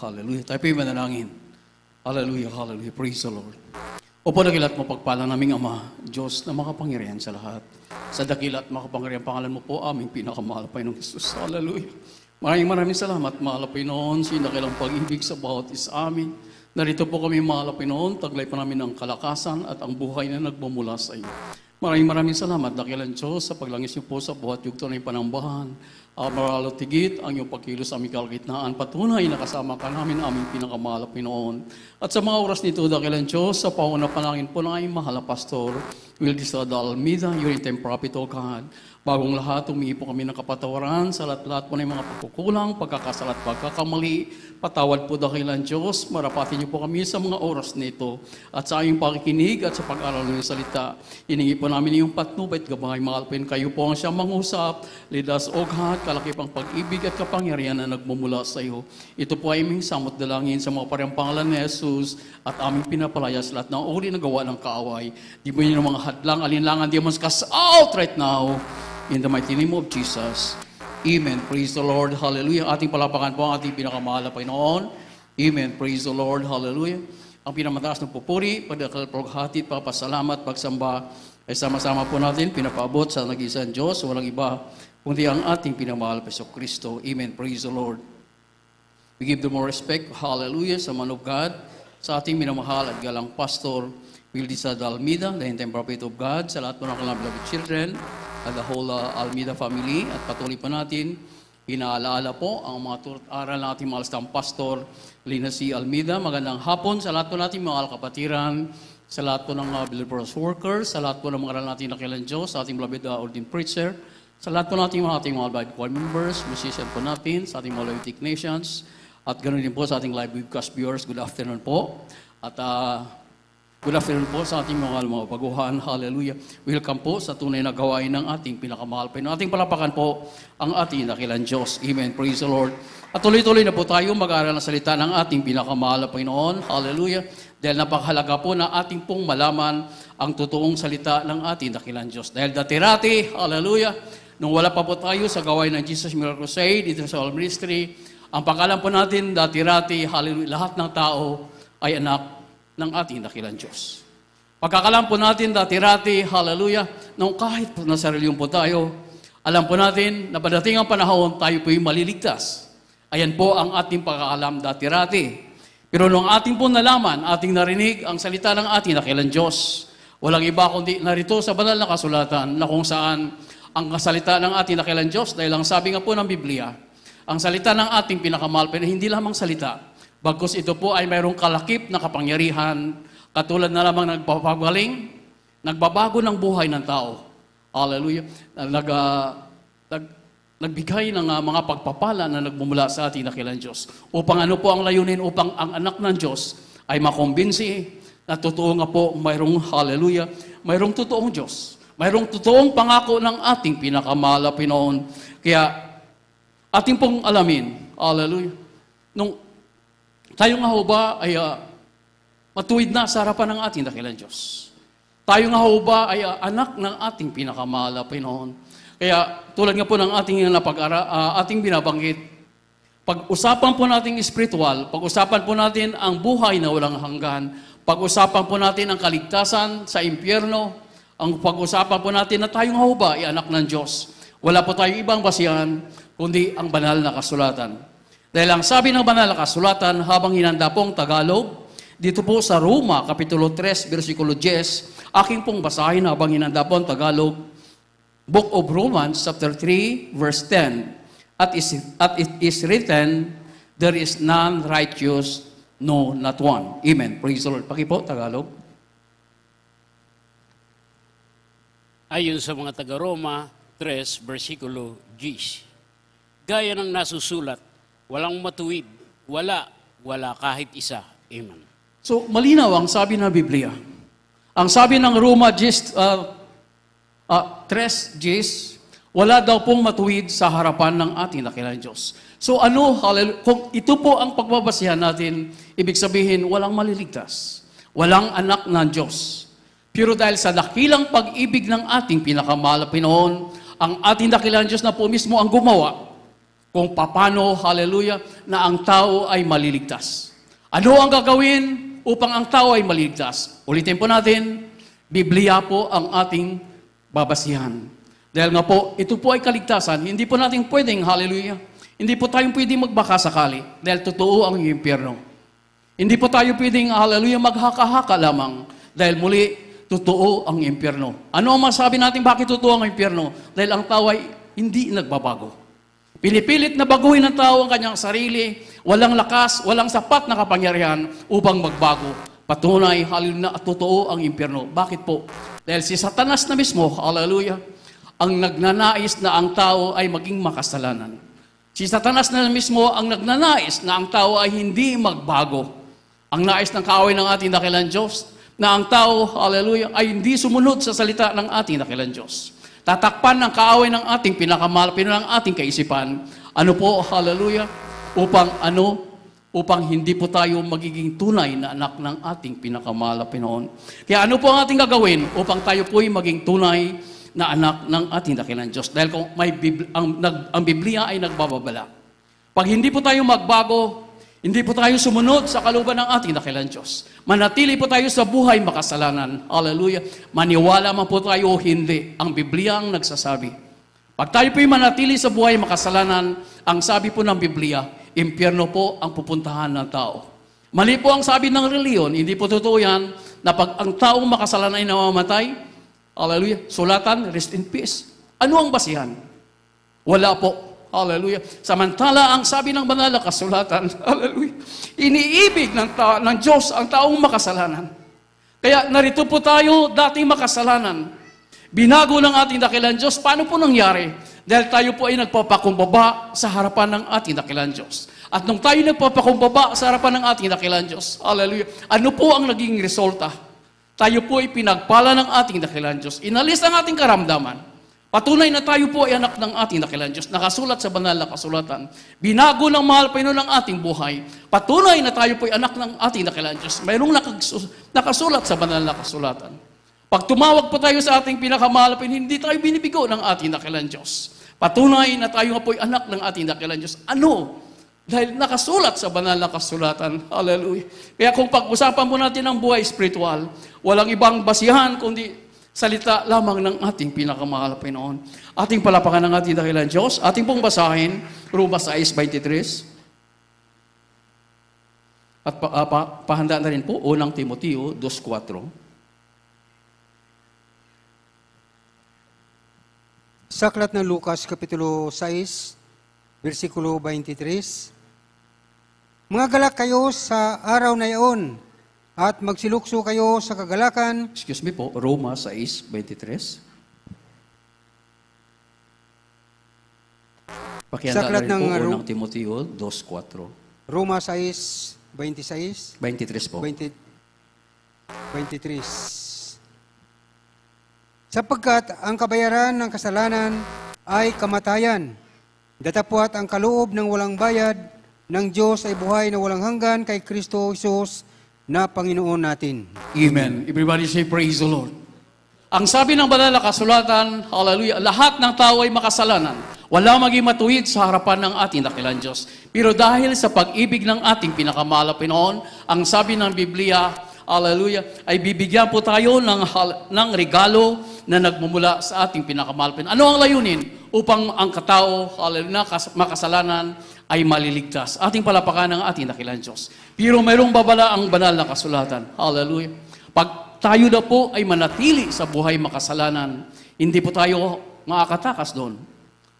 Hallelujah. Tayo po'y mananangin. Hallelujah, hallelujah. Praise the Lord. Opo, dakilat mo pagpala naming Ama, Diyos na makapangyarihan sa lahat. Sa dakilat makapangyarihan pangalan mo po, aming pinakamahal Panginoong Isus. Hallelujah. Maraming maraming salamat, mahal Panginoon, sa dakilang pag-ibig sa bawat is amin. Narito po kami, mahal Panginoon, taglay pa namin ang kalakasan at ang buhay na nagmumula sa iyo. Maraming maraming salamat, dakilan Diyos, sa paglangis niyo po sa buhat yugto ng panambahan. Amaralo tigit ang iyong pagkilos aming kalagitnaan. Patunay na kasama ka namin aming pinakamahal Pinoon. At sa mga oras nito, dakilan Diyos, sa pauna panangin po na aming mahal Pastor, will Distrada Mida, your in prophet, O God. Bagong lahat, umiipo kami ng kapatawaran sa lahat-lahat po ng mga pagkukulang, pagkakasalat, pagkakamali, Patawad po dakilan ang Diyos, marapatin niyo po kami sa mga oras nito at sa aming pakikinig at sa pag-aral ng salita. Iningi po namin iyong patnubay at gabay, makalapin kayo po ang siyang mangusap, lidas oghat, pang pag-ibig at kapangyarihan na nagmumula sa iyo. Ito po ay aming samot dalangin sa mga parang pangalan ni Jesus at aming pinapalaya sa lahat ng uri na gawa ng kaaway. Di mo niyo mga hadlang, alinlangan, di mo right now in the mighty name of Jesus. Amen. Praise the Lord. Hallelujah. Ating palapakan po ang ating pinakamahal na Panginoon. Amen. Praise the Lord. Hallelujah. Ang pinamataas ng pupuri, pagkakalproghatid, papasalamat, pagsamba, ay sama-sama po natin pinapaabot sa nag-isang Diyos. Walang iba, kundi ang ating pinamahal, Peso Kristo. Amen. Praise the Lord. We give the more respect, hallelujah, sa man of God, sa ating minamahal at galang pastor, Wilda Almida, the Hintayang Prophet of God, sa lahat po ng beloved children, at the whole uh, Almida family, at patuloy pa natin, inaalala po ang mga aral natin mahal sa Pastor Lina C. Almida. Magandang hapon sa lahat po natin mga kapatiran, sa lahat po ng uh, believers workers, sa lahat po ng mga aral natin na kailan Diyos, sa ating beloved uh, ordained preacher, sa lahat po natin mga ating mga Bible choir members, musician po natin, sa ating mga loyalty nations, at ganoon din po sa ating live webcast viewers, good afternoon po. At uh, Good afternoon po sa ating mga mga baguhan. Hallelujah. Welcome po sa tunay na gawain ng ating pinakamahal Pinoon. Ating palapakan po ang ating nakilan Diyos. Amen. Praise the Lord. At tuloy-tuloy na po tayo mag-aaral ng salita ng ating pinakamahal na Panginoon. Hallelujah. Dahil napakahalaga po na ating pong malaman ang totoong salita ng ating dakilan Diyos. Dahil dati-rati, hallelujah, nung wala pa po tayo sa gawain ng Jesus Miracle Crusade, International Ministry, ang pangalan po natin, dati-rati, hallelujah, lahat ng tao ay anak ng ating dakilang Diyos. Pagkakalam po natin dati-rati, hallelujah, nung kahit po na sarilyong po tayo, alam po natin na padating ang panahon, tayo po'y maliligtas. Ayan po ang ating pagkakalam dati-rati. Pero nung ating po nalaman, ating narinig ang salita ng ating dakilang Diyos, walang iba kundi narito sa banal na kasulatan na kung saan ang kasalita ng ating dakilang Diyos, dahil ang sabi nga po ng Biblia, ang salita ng ating pinakamahal, pero hindi lamang salita, Bagkus ito po ay mayroong kalakip na kapangyarihan, katulad na lamang nagpapagaling, nagbabago ng buhay ng tao. Hallelujah. Nag, uh, nag, nagbigay ng uh, mga pagpapala na nagmumula sa atin na kilang Diyos. Upang ano po ang layunin, upang ang anak ng Diyos ay makumbinsi na totoo nga po, mayroong hallelujah, mayroong totoong Diyos. Mayroong totoong pangako ng ating pinakamala Pinoon. Kaya, ating pong alamin, hallelujah, nung tayo nga ho ba ay uh, matuwid na sa harapan ng ating dakilang Diyos? Tayo nga ho ba ay uh, anak ng ating pinakamahal na Pinoon? Kaya tulad nga po ng ating napag-ara, uh, ating binabanggit, pag-usapan po natin spiritual, pag-usapan po natin ang buhay na walang hanggan, pag-usapan po natin ang kaligtasan sa impyerno, ang pag-usapan po natin na tayo nga ho ba ay anak ng Diyos? Wala po tayong ibang basihan, kundi ang banal na kasulatan. Dahil ang sabi ng banal na kasulatan habang hinanda pong Tagalog, dito po sa Roma, Kapitulo 3, versikulo 10, aking pong basahin habang hinanda po ang Tagalog, Book of Romans, chapter 3, verse 10. At, is, at it is written, there is none righteous, no, not one. Amen. Praise the Lord. Paki po, Tagalog. Ayon sa mga taga-Roma 3, versikulo 10. Gaya ng nasusulat, Walang matuwid. Wala. Wala kahit isa. Amen. So, malinaw ang sabi ng Biblia. Ang sabi ng Roma gist, uh, uh, 3 gist, wala daw pong matuwid sa harapan ng ating nakilang Diyos. So ano, kung ito po ang pagbabasihan natin, ibig sabihin, walang maliligtas. Walang anak ng Diyos. Pero dahil sa dakilang pag-ibig ng ating pinakamahal Pinoon, ang ating dakilang Diyos na po mismo ang gumawa, kung papano, hallelujah, na ang tao ay maliligtas. Ano ang gagawin upang ang tao ay maligtas? Ulitin po natin, Biblia po ang ating babasihan. Dahil nga po, ito po ay kaligtasan. Hindi po natin pwedeng, hallelujah, hindi po tayo pwedeng magbaka sakali dahil totoo ang impyerno. Hindi po tayo pwedeng, hallelujah, maghaka-haka lamang dahil muli, totoo ang impyerno. Ano ang masabi natin bakit totoo ang impyerno? Dahil ang tao ay hindi nagbabago. Pinipilit na baguhin ng tao ang kanyang sarili, walang lakas, walang sapat na kapangyarihan upang magbago. Patunay, halil na at totoo ang impyerno. Bakit po? Dahil si Satanas na mismo, hallelujah, ang nagnanais na ang tao ay maging makasalanan. Si Satanas na mismo ang nagnanais na ang tao ay hindi magbago. Ang nais ng kaaway ng ating dakilan Diyos, na ang tao, hallelujah, ay hindi sumunod sa salita ng ating dakilan Diyos. Tatakpan ng kaaway ng ating pinakamahal, ng ating kaisipan. Ano po, hallelujah, upang ano, upang hindi po tayo magiging tunay na anak ng ating pinakamahal Pinoon. Kaya ano po ang ating gagawin upang tayo po ay maging tunay na anak ng ating dakilang Diyos? Dahil kung may Biblia, ang, nag, ang Biblia ay nagbababala. Pag hindi po tayo magbago, hindi po tayo sumunod sa kaluban ng ating dakilan Diyos. Manatili po tayo sa buhay makasalanan. Hallelujah. Maniwala man po tayo o hindi, ang Biblia ang nagsasabi. Pag tayo po'y manatili sa buhay makasalanan, ang sabi po ng Biblia, impyerno po ang pupuntahan ng tao. Mali po ang sabi ng reliyon, hindi po totoo yan, na pag ang tao makasalanan ay namamatay, hallelujah, sulatan, rest in peace. Ano ang basihan? Wala po. Hallelujah. Samantala, ang sabi ng banal na kasulatan, hallelujah, iniibig ng, ta- ng Diyos ang taong makasalanan. Kaya narito po tayo dating makasalanan. Binago ng ating dakilan Diyos. Paano po nangyari? Dahil tayo po ay nagpapakumbaba sa harapan ng ating dakilan Diyos. At nung tayo nagpapakumbaba sa harapan ng ating dakilan Diyos, hallelujah, ano po ang naging resulta? Tayo po ay pinagpala ng ating dakilan Diyos. Inalis ang ating karamdaman. Patunay na tayo po ay anak ng ating dakilang Diyos. Nakasulat sa banal na kasulatan. Binago ng mahal Panginoon ang ating buhay. Patunay na tayo po ay anak ng ating dakilang Diyos. Mayroong nakasulat sa banal na kasulatan. Pag tumawag po tayo sa ating pinakamahal Panginoon, hindi tayo binibigo ng ating dakilang Diyos. Patunay na tayo nga po ay anak ng ating dakilang Diyos. Ano? Dahil nakasulat sa banal na kasulatan. Hallelujah. Kaya kung pag-usapan po natin ang buhay spiritual, walang ibang basihan kundi Salita lamang ng ating pinakamahal Panginoon. Ating palapakan ng ating dakilan Diyos. Ating pong basahin, Roma 6.23. At pa, ah, pa, pahanda na rin po, unang Timoteo 2.4. Sa aklat ng Lucas, Kapitulo 6, versikulo 23, Mga galak kayo sa araw na iyon, at magsilukso kayo sa kagalakan. Excuse me po, Roma 6.23. Pakihanda na ng po, Ro- unang Timoteo 2.4. Roma 6.26? 23 po. 20, 23. Sapagkat ang kabayaran ng kasalanan ay kamatayan, datapwat ang kaloob ng walang bayad ng Diyos ay buhay na walang hanggan kay Kristo Jesus na Panginoon natin. Amen. Everybody say praise the Lord. Ang sabi ng banal na kasulatan, hallelujah, lahat ng tao ay makasalanan. Wala maging matuwid sa harapan ng ating dakilan Diyos. Pero dahil sa pag-ibig ng ating pinakamala Pinoon, ang sabi ng Biblia, hallelujah, ay bibigyan po tayo ng, ng regalo na nagmumula sa ating pinakamala Ano ang layunin? Upang ang katao, hallelujah, makasalanan ay maliligtas. Ating palapakan ng ating dakilan Diyos. Pero mayroong babala ang banal na kasulatan. Hallelujah. Pag tayo na po ay manatili sa buhay makasalanan, hindi po tayo makakatakas doon.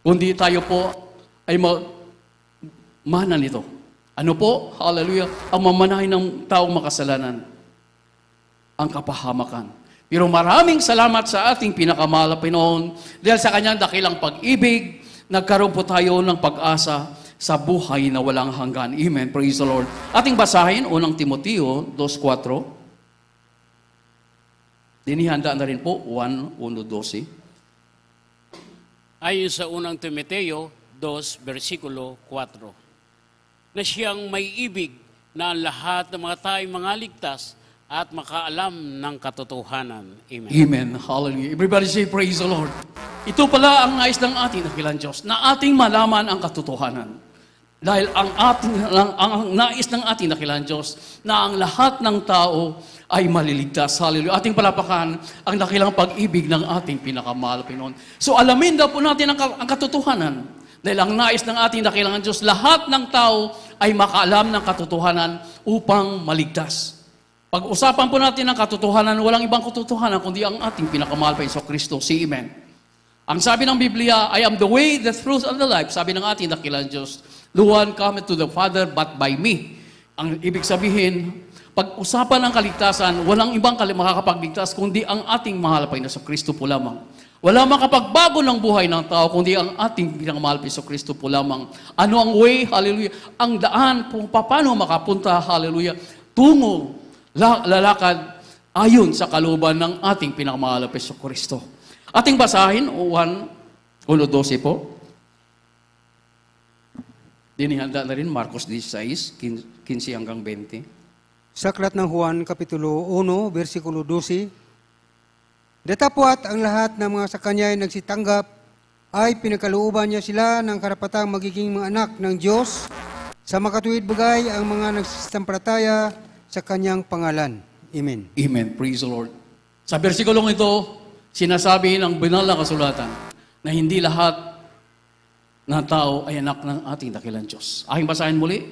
Kundi tayo po ay ma- mana nito. Ano po? Hallelujah. Ang mamanahin ng taong makasalanan, ang kapahamakan. Pero maraming salamat sa ating pinakamahal na Pinoon dahil sa kanyang dakilang pag-ibig, nagkaroon po tayo ng pag-asa sa buhay na walang hanggan. Amen. Praise the Lord. Ating basahin, unang Timoteo 2.4. Dinihanda na rin po, 1.1.12. Ayon sa unang Timoteo 2, versikulo 4, na siyang may ibig na lahat ng mga tayo mga ligtas at makaalam ng katotohanan. Amen. Amen. Hallelujah. Everybody say praise the Lord. Ito pala ang nais ng atin, nakilan Diyos, na ating malaman ang katotohanan. Dahil ang, atin, ang, ang, ang nais ng ating dakilan Diyos na ang lahat ng tao ay maliligtas. Hallelujah. Ating palapakan ang dakilang pag-ibig ng ating pinakamahal, Pinoon. So alamin daw po natin ang, ang katotohanan. Dahil ang nais ng ating dakilang Diyos, lahat ng tao ay makaalam ng katotohanan upang maligtas. Pag-usapan po natin ang katotohanan, walang ibang katotohanan kundi ang ating pinakamahal pa Kristo. Si Amen. Ang sabi ng Biblia, I am the way, the truth, and the life. Sabi ng ating dakilang Diyos, no one cometh to the Father but by me. Ang ibig sabihin, pag-usapan ng kaligtasan, walang ibang makakapagligtas kundi ang ating mahal na sa Kristo po lamang. Wala makapagbago ng buhay ng tao, kundi ang ating pinangmahal so Kristo po lamang. Ano ang way? Hallelujah. Ang daan kung paano makapunta, hallelujah, tungo, lalakad, ayon sa kaluban ng ating pinangmahal so Kristo. Ating basahin, 1, 1.12 po. Dinihanda na rin Marcos 16, 15 hanggang 20. Sa ng Juan, Kapitulo 1, versikulo 12, Datapwat ang lahat ng mga sa kanya ay nagsitanggap ay pinakalooban niya sila ng karapatang magiging mga anak ng Diyos sa makatuwid bagay ang mga nagsistamprataya sa kanyang pangalan. Amen. Amen. Praise the Lord. Sa versikulong ito, Sinasabi ng banal na kasulatan na hindi lahat na tao ay anak ng ating dakilang Diyos. Aking basahin muli.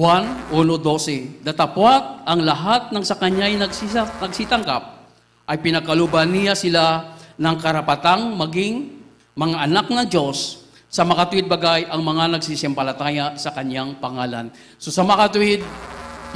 1, 1.12 Datapwat ang lahat ng sa kanya ay nagsitangkap ay pinakaluban niya sila ng karapatang maging mga anak ng Diyos sa makatuwid bagay ang mga nagsisimpalataya sa kanyang pangalan. So sa makatuwid,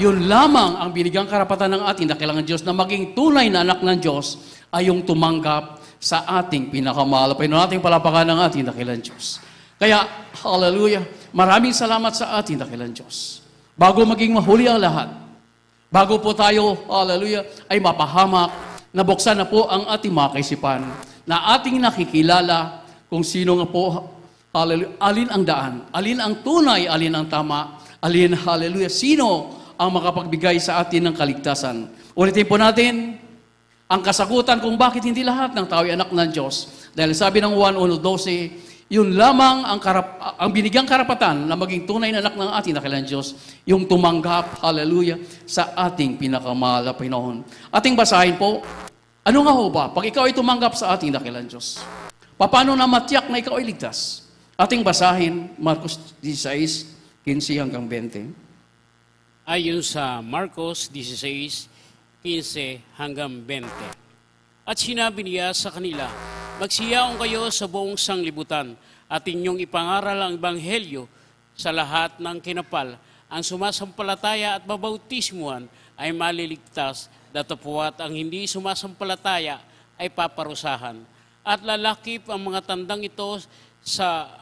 yun lamang ang binigang karapatan ng ating dakilang Diyos na maging tunay na anak ng Diyos ay yung tumanggap sa ating pinakamahal. Panginoon nating palapakan ng ating dakilan Diyos. Kaya, hallelujah, maraming salamat sa ating dakilan Diyos. Bago maging mahuli ang lahat, bago po tayo, hallelujah, ay mapahamak, nabuksan na po ang ating mga kaisipan na ating nakikilala kung sino nga po, hallelujah, alin ang daan, alin ang tunay, alin ang tama, alin, hallelujah, sino ang makapagbigay sa atin ng kaligtasan. Ulitin po natin, ang kasagutan kung bakit hindi lahat ng tao ay anak ng Diyos. Dahil sabi ng 1.1.12, yun lamang ang, karap, ang binigyang karapatan na maging tunay na anak ng ating nakilang Diyos, yung tumanggap, hallelujah, sa ating pinakamahal na Pinoon. Ating basahin po, ano nga ho ba, pag ikaw ay tumanggap sa ating dakilan Diyos, paano na matiyak na ikaw ay ligtas? Ating basahin, Marcos 16, 15 hanggang 20. Ayon sa Marcos 16, 15 hanggang 20. At sinabi niya sa kanila, Magsiyaong kayo sa buong sanglibutan at inyong ipangaral ang Ebanghelyo sa lahat ng kinapal. Ang sumasampalataya at babautismuhan ay maliligtas, datapuat ang hindi sumasampalataya ay paparusahan. At lalakip ang mga tandang ito sa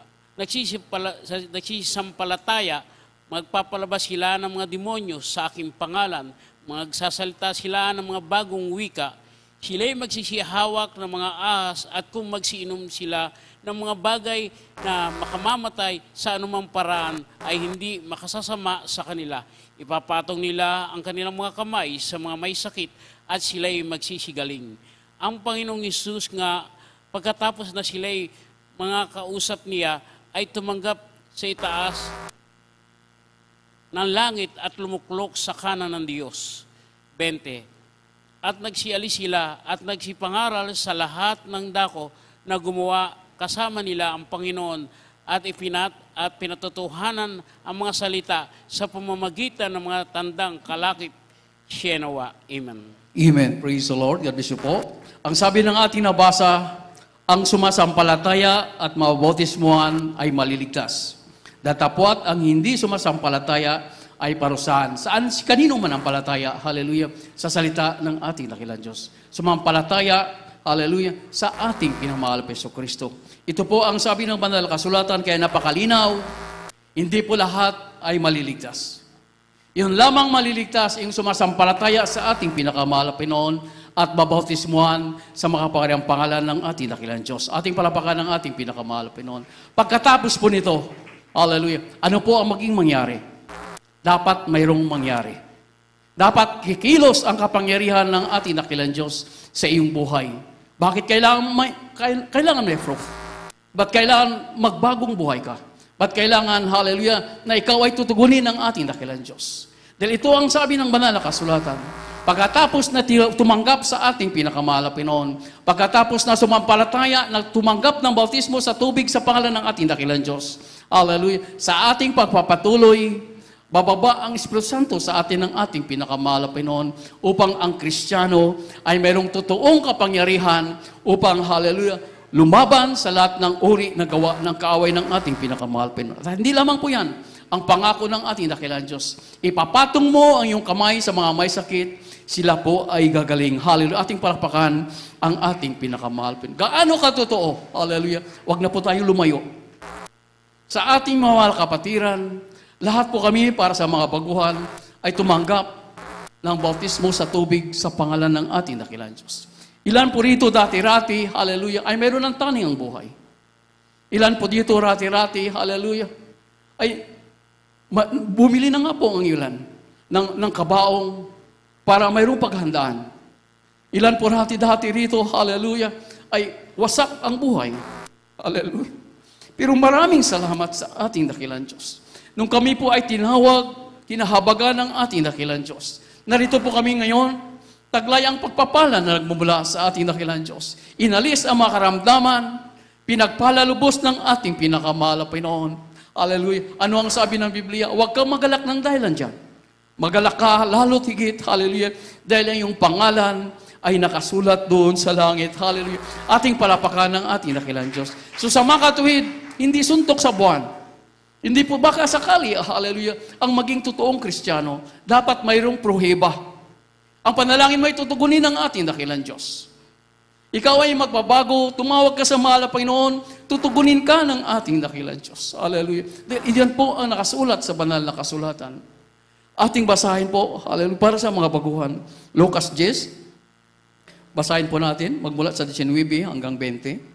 nagsisampalataya, magpapalabas sila ng mga demonyo sa aking pangalan, Magsasalta sila ng mga bagong wika, sila'y magsisihawak ng mga ahas at kung magsiinom sila ng mga bagay na makamamatay sa anumang paraan ay hindi makasasama sa kanila. Ipapatong nila ang kanilang mga kamay sa mga may sakit at sila'y magsisigaling. Ang Panginoong Isus nga, pagkatapos na sila'y mga kausap niya, ay tumanggap sa itaas ng langit at lumuklok sa kanan ng Diyos. 20. At nagsiali sila at nagsipangaral sa lahat ng dako na gumawa kasama nila ang Panginoon at ipinat at pinatotohanan ang mga salita sa pamamagitan ng mga tandang kalakip Shenawa. Amen. Amen. Praise the Lord. God bless you po. Ang sabi ng ating nabasa, ang sumasampalataya at mabautismuhan ay maliligtas. Datapwat ang hindi sumasampalataya ay parusahan. Saan? Si kanino man ang palataya. Hallelujah. Sa salita ng ating dakilan Diyos. Sumampalataya, hallelujah, sa ating pinamahal Peso Kristo. Ito po ang sabi ng banal kasulatan, kaya napakalinaw, hindi po lahat ay maliligtas. Yun lamang maliligtas, yung sumasampalataya sa ating pinakamahal Pinoon, at babautismuhan sa makapangyarihang pangalan ng ating dakilang Diyos. Ating palapakan ng ating pinakamahal Pinoon. Pagkatapos po nito, Hallelujah. Ano po ang maging mangyari? Dapat mayroong mangyari. Dapat kikilos ang kapangyarihan ng ating nakilang Diyos sa iyong buhay. Bakit kailangan may, kailangan may proof? Ba't kailangan magbagong buhay ka? Ba't kailangan, hallelujah, na ikaw ay tutugunin ng ating dakilan Diyos? Dahil ito ang sabi ng banal na kasulatan. Pagkatapos na tumanggap sa ating pinakamahal Pinoon, pagkatapos na sumampalataya, na tumanggap ng bautismo sa tubig sa pangalan ng ating dakilan Diyos, Hallelujah. Sa ating pagpapatuloy, bababa ang Espiritu Santo sa atin ng ating pinakamahal upang ang Kristiyano ay mayroong totoong kapangyarihan upang, hallelujah, lumaban sa lahat ng uri na gawa ng kaaway ng ating pinakamahal Pinoon. Hindi lamang po yan ang pangako ng ating dakilan Diyos. Ipapatong mo ang iyong kamay sa mga may sakit, sila po ay gagaling. Hallelujah. Ating palakpakan ang ating pinakamahal. Gaano ka totoo? Hallelujah. Huwag na po tayo lumayo sa ating mawal kapatiran, lahat po kami para sa mga baguhan ay tumanggap ng bautismo sa tubig sa pangalan ng ating nakilang Diyos. Ilan po rito dati-rati, hallelujah, ay meron ng taning ang buhay. Ilan po dito rati-rati, hallelujah, ay bumili na nga po ang ilan ng, ng kabaong para mayroong paghandaan. Ilan po rati-dati rito, hallelujah, ay wasak ang buhay. Hallelujah. Pero maraming salamat sa ating dakilan Diyos. Nung kami po ay tinawag, kinahabagan ng ating dakilan Diyos. Narito po kami ngayon, taglay ang pagpapala na nagmumula sa ating dakilan Diyos. Inalis ang makaramdaman, pinagpalalubos ng ating pinakamala Pinoon. Hallelujah. Ano ang sabi ng Biblia? Huwag kang magalak ng dahilan dyan. Magalak ka, lalo tigit, Hallelujah. Dahil ang iyong pangalan ay nakasulat doon sa langit. Hallelujah. Ating palapakan ng ating dakilan Diyos. So sa mga katuwid, hindi suntok sa buwan. Hindi po baka sakali, ah, hallelujah, ang maging totoong kristyano, dapat mayroong prohiba. Ang panalangin mo ay tutugunin ng ating dakilan Diyos. Ikaw ay magbabago, tumawag ka sa mahal Panginoon, tutugunin ka ng ating dakilan Diyos. Hallelujah. Iyan po ang nakasulat sa banal na kasulatan. Ating basahin po, hallelujah, para sa mga baguhan. Lucas 10, basahin po natin, magmula sa 19 hanggang 20.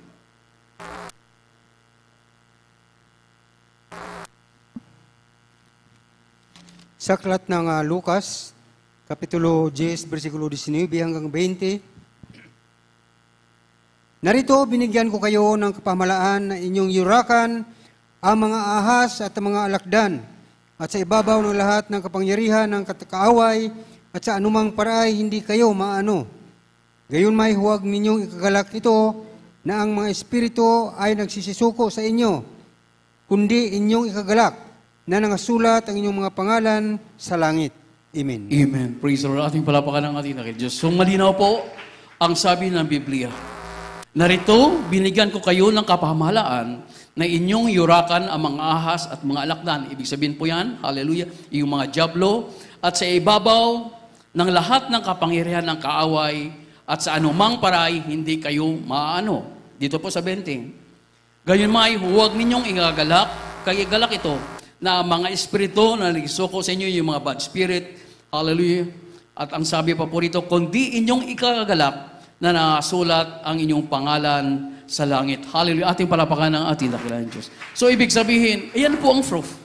Sa aklat ng uh, ah, Lucas, Kapitulo 10, versikulo 19 hanggang 20, Narito, binigyan ko kayo ng kapamalaan na inyong yurakan ang mga ahas at ang mga alakdan at sa ibabaw ng lahat ng kapangyarihan ng kaaway at sa anumang paraay hindi kayo maano. Gayon may huwag ninyong ikagalak ito na ang mga espiritu ay nagsisisuko sa inyo, kundi inyong ikagalak na nangasulat ang inyong mga pangalan sa langit. Amen. Amen. Praise the Lord. Ating palapakan ng ating nakil Diyos. So malinaw po ang sabi ng Biblia. Narito, binigyan ko kayo ng kapamahalaan na inyong yurakan ang mga ahas at mga alakdan. Ibig sabihin po yan, hallelujah, yung mga jablo. At sa ibabaw ng lahat ng kapangyarihan ng kaaway at sa anumang paray, hindi kayo maano. Dito po sa 20. Gayunmay, huwag ninyong ingagalak, kaya galak ito na mga espiritu na nagsoko sa inyo, yung mga bad spirit. Hallelujah. At ang sabi pa po rito, kundi inyong ikagagalak na nasulat ang inyong pangalan sa langit. Hallelujah. Ating palapakan ng ating dakilan Diyos. So, ibig sabihin, ayan po ang proof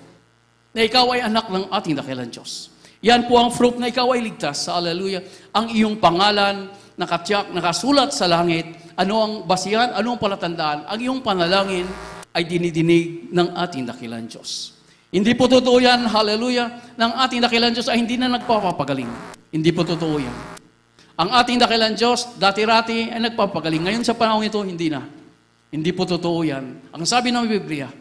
na ikaw ay anak ng ating dakilan Diyos. Yan po ang proof na ikaw ay ligtas. Hallelujah. Ang iyong pangalan, nakatyak, nakasulat sa langit. Ano ang basihan? Ano ang palatandaan? Ang iyong panalangin ay dinidinig ng ating dakilan Diyos. Hindi po totoo yan, hallelujah, ng ating dakilan Diyos ay hindi na nagpapapagaling. Hindi po totoo yan. Ang ating dakilan Diyos, dati-rati ay nagpapagaling. Ngayon sa panahon ito, hindi na. Hindi po totoo yan. Ang sabi ng Biblia,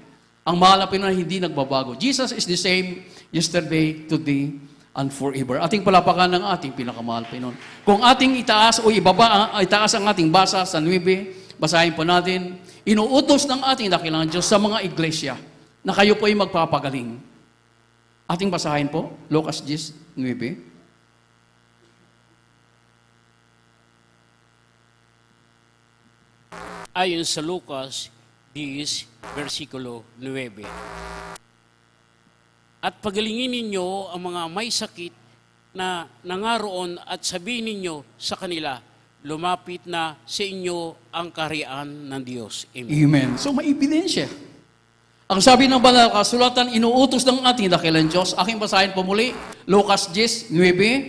ang mahal na Pinoy hindi nagbabago. Jesus is the same yesterday, today, and forever. Ating palapakan ng ating pinakamahal Pinoy. Kung ating itaas o ibaba, itaas ang ating basa sa 9, basahin po natin, inuutos ng ating dakilang Diyos sa mga iglesia na kayo po ay magpapagaling. Ating basahin po, Lucas 10:9. 9. Ayon sa Lucas 10, versikulo 9. At pagalingin ninyo ang mga may sakit na nangaroon at sabihin ninyo sa kanila, lumapit na sa inyo ang karian ng Diyos. Amen. Amen. So may ebidensya ang sabi ng banal kasulatan, inuutos ng ating dakilan Diyos. Aking basahin po muli, Lucas 10:9.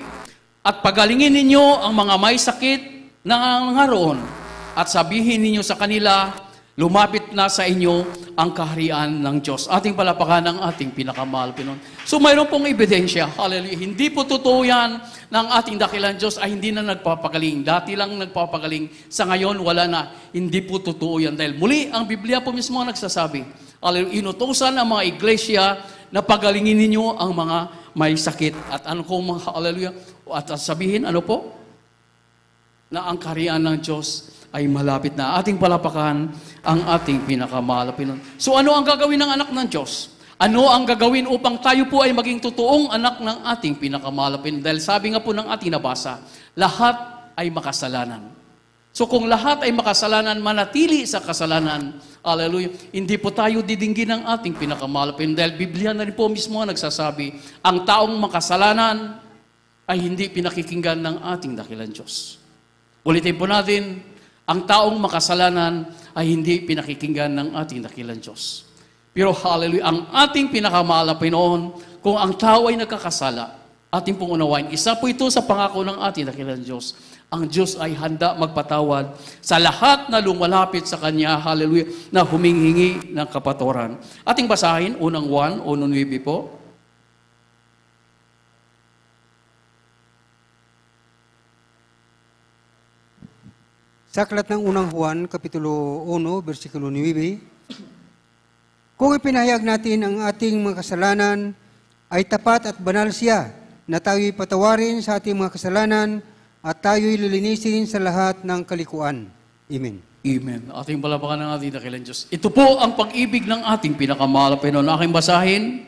At pagalingin ninyo ang mga may sakit na nangaroon at sabihin ninyo sa kanila, lumapit na sa inyo ang kaharian ng Diyos. Ating palapakan ng ating pinakamahal Pinoon. So mayroon pong ebidensya. Hallelujah. Hindi po totoo yan na ang ating dakilan Diyos ay hindi na nagpapagaling. Dati lang nagpapagaling. Sa ngayon, wala na. Hindi po totoo yan. Dahil muli, ang Biblia po mismo ang nagsasabi Inutosan ang mga iglesia na pagalingin ninyo ang mga may sakit. At ano ko mga hallelujah? At sabihin, ano po? Na ang kariyan ng Diyos ay malapit na ating palapakan ang ating pinakamahal. So ano ang gagawin ng anak ng Diyos? Ano ang gagawin upang tayo po ay maging totoong anak ng ating pinakamalapin? Dahil sabi nga po ng ating nabasa, lahat ay makasalanan. So kung lahat ay makasalanan, manatili sa kasalanan. Hallelujah. Hindi po tayo didinggin ng ating pinakamalapin dahil Biblia na rin po mismo ang nagsasabi, ang taong makasalanan ay hindi pinakikinggan ng ating dakilan Diyos. Ulitin po natin, ang taong makasalanan ay hindi pinakikinggan ng ating dakilan Diyos. Pero hallelujah, ang ating pinakamahal noon, kung ang tao ay nagkakasala, ating pong unawain. Isa po ito sa pangako ng ating dakilan Diyos ang Diyos ay handa magpatawad sa lahat na lumalapit sa Kanya, hallelujah, na humingingi ng kapatawaran. Ating basahin, unang 1, unang 9 po. Sa aklat ng unang Juan, Kapitulo 1, versikulo 9, Kung ipinahayag natin ang ating mga kasalanan, ay tapat at banal siya na tayo'y patawarin sa ating mga kasalanan at tayo'y lilinisin sa lahat ng kalikuan. Amen. Amen. Ating palapakan ng ating dakilang Diyos. Ito po ang pag-ibig ng ating pinakamahal na Aking basahin,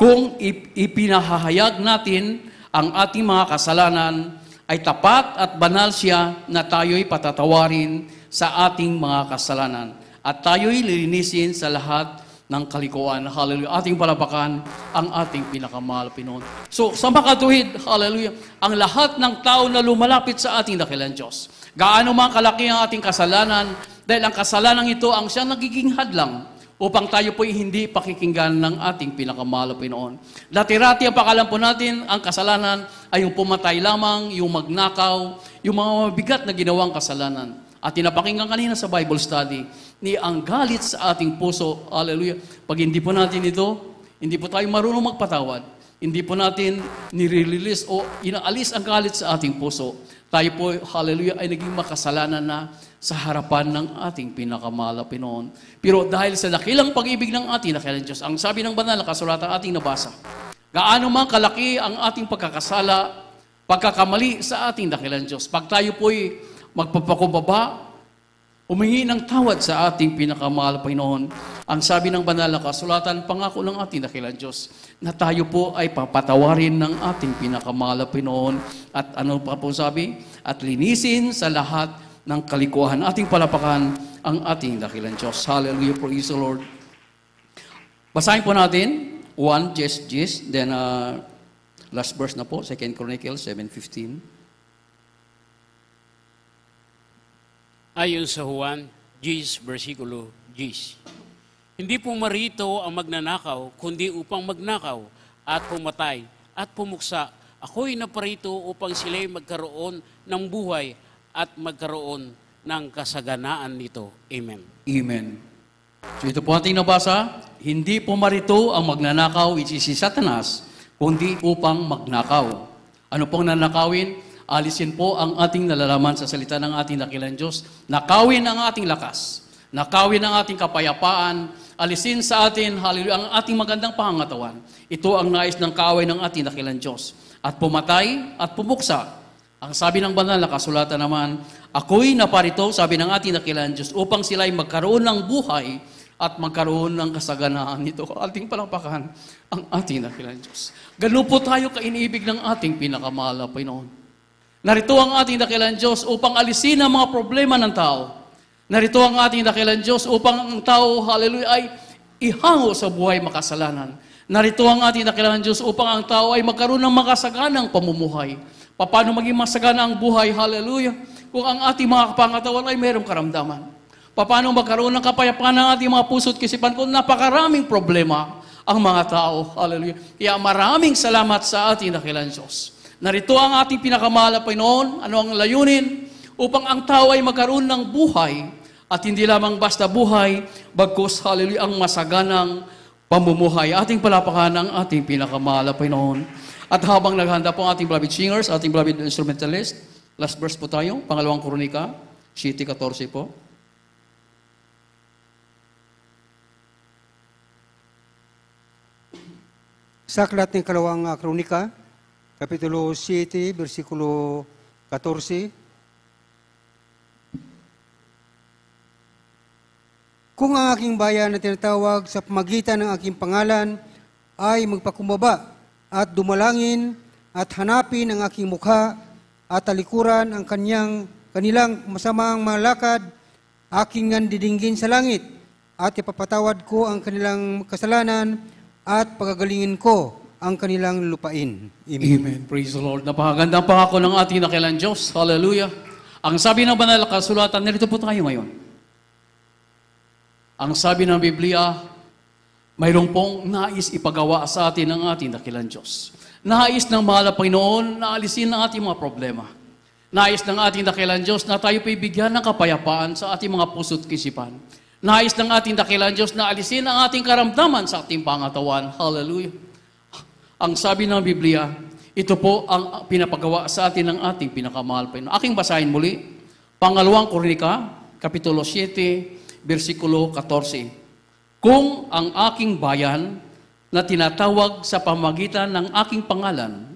kung ipinahahayag natin ang ating mga kasalanan, ay tapat at banal siya na tayo'y patatawarin sa ating mga kasalanan at tayo'y lilinisin sa lahat ng kalikuan. Hallelujah. Ating palapakan ang ating pinakamahal Pinoon. So, sa makatuhid, hallelujah, ang lahat ng tao na lumalapit sa ating dakilan Diyos. Gaano man kalaki ang ating kasalanan, dahil ang kasalanan ito ang siyang nagiging hadlang upang tayo po hindi pakikinggan ng ating pinakamahal Pinoon. Dati-rati ang pakalam po natin, ang kasalanan ay yung pumatay lamang, yung magnakaw, yung mga mabigat na ginawang kasalanan. At tinapakinggan kanina sa Bible study, ni ang galit sa ating puso, hallelujah, pag hindi po natin ito, hindi po tayo marunong magpatawad, hindi po natin nire-release o inaalis ang galit sa ating puso, tayo po, hallelujah, ay naging makasalanan na sa harapan ng ating pinakamahal na Pinoon. Pero dahil sa dakilang pag-ibig ng ating dakilang Diyos, ang sabi ng banal na kasulatan ating nabasa, gaano man kalaki ang ating pagkakasala, pagkakamali sa ating dakilang Diyos. Pag tayo po'y magpapakumbaba, Umingi ng tawad sa ating pinakamahal Panginoon. Ang sabi ng banal na kasulatan, pangako ng ating dakilan Diyos, na tayo po ay papatawarin ng ating pinakamahal Panginoon. At ano pa po sabi? At linisin sa lahat ng kalikuhan. Ating palapakan ang ating dakilan Diyos. Hallelujah, praise the Lord. Basahin po natin, 1, just, just, then uh, last verse na po, 2 Chronicles 7.15. ayon sa Juan 10, versikulo 10. Hindi po marito ang magnanakaw, kundi upang magnakaw at pumatay at pumuksa. Ako'y naparito upang sila'y magkaroon ng buhay at magkaroon ng kasaganaan nito. Amen. Amen. So ito po ating nabasa, hindi po marito ang magnanakaw, which is si Satanas, kundi upang magnakaw. Ano pong nanakawin? alisin po ang ating nalalaman sa salita ng ating dakilan Diyos. Nakawin ang ating lakas. Nakawin ang ating kapayapaan. Alisin sa atin, hallelujah, ang ating magandang pangangatawan. Ito ang nais ng kaway ng ating dakilan Diyos. At pumatay at pumuksa. Ang sabi ng banal na kasulatan naman, Ako'y naparito, sabi ng ating dakilan Diyos, upang sila'y magkaroon ng buhay at magkaroon ng kasaganaan nito. Ating palapakan ang ating dakilan Diyos. Ganun po tayo kainiibig ng ating pinakamahal na Panginoon. Narito ang ating dakilan Diyos upang alisin ang mga problema ng tao. Narito ang ating dakilan Diyos upang ang tao, hallelujah, ay ihango sa buhay makasalanan. Narito ang ating dakilan Diyos upang ang tao ay magkaroon ng makasaganang pamumuhay. Paano maging masagana ang buhay, hallelujah, kung ang ating mga kapangatawan ay mayroong karamdaman. Paano magkaroon ng kapayapaan ng ating mga puso at kisipan kung napakaraming problema ang mga tao, hallelujah. Kaya maraming salamat sa ating dakilan Diyos. Narito ang ating pinakamahal na Panginoon, ano ang layunin, upang ang tao ay magkaroon ng buhay at hindi lamang basta buhay, bagkus hallelujah ang masaganang pamumuhay. Ating palapakan ang ating pinakamahal na Panginoon. At habang naghanda po ang ating beloved singers, ating beloved instrumentalist, last verse po tayo, pangalawang kronika, City 14 po. Sa aklat ng kalawang ah, kronika, capítulo 7, versículo 14. Kung ang aking bayan na tinatawag sa pamagitan ng aking pangalan ay magpakumbaba at dumalangin at hanapin ang aking mukha at talikuran ang kanyang, kanilang masamang malakad, aking ngan didinggin sa langit at ipapatawad ko ang kanilang kasalanan at pagagalingin ko ang kanilang lupain. Amen. Amen. Praise the Lord. Napakaganda ang pangako ng ating nakilang Diyos. Hallelujah. Ang sabi ng banal na kasulatan, narito po tayo ngayon. Ang sabi ng Biblia, mayroong pong nais ipagawa sa atin ng ating dakilan Diyos. Nais ng mahal na Panginoon na alisin ang ating mga problema. Nais ng ating dakilan Diyos na tayo po'y bigyan ng kapayapaan sa ating mga puso't kisipan. Nais ng ating dakilan Diyos na alisin ang ating karamdaman sa ating pangatawan. Hallelujah. Ang sabi ng Biblia, ito po ang pinapagawa sa atin ng ating pinakamahal Panginoon. Aking basahin muli, Pangalawang Koronika, Kapitulo 7, Versikulo 14. Kung ang aking bayan na tinatawag sa pamagitan ng aking pangalan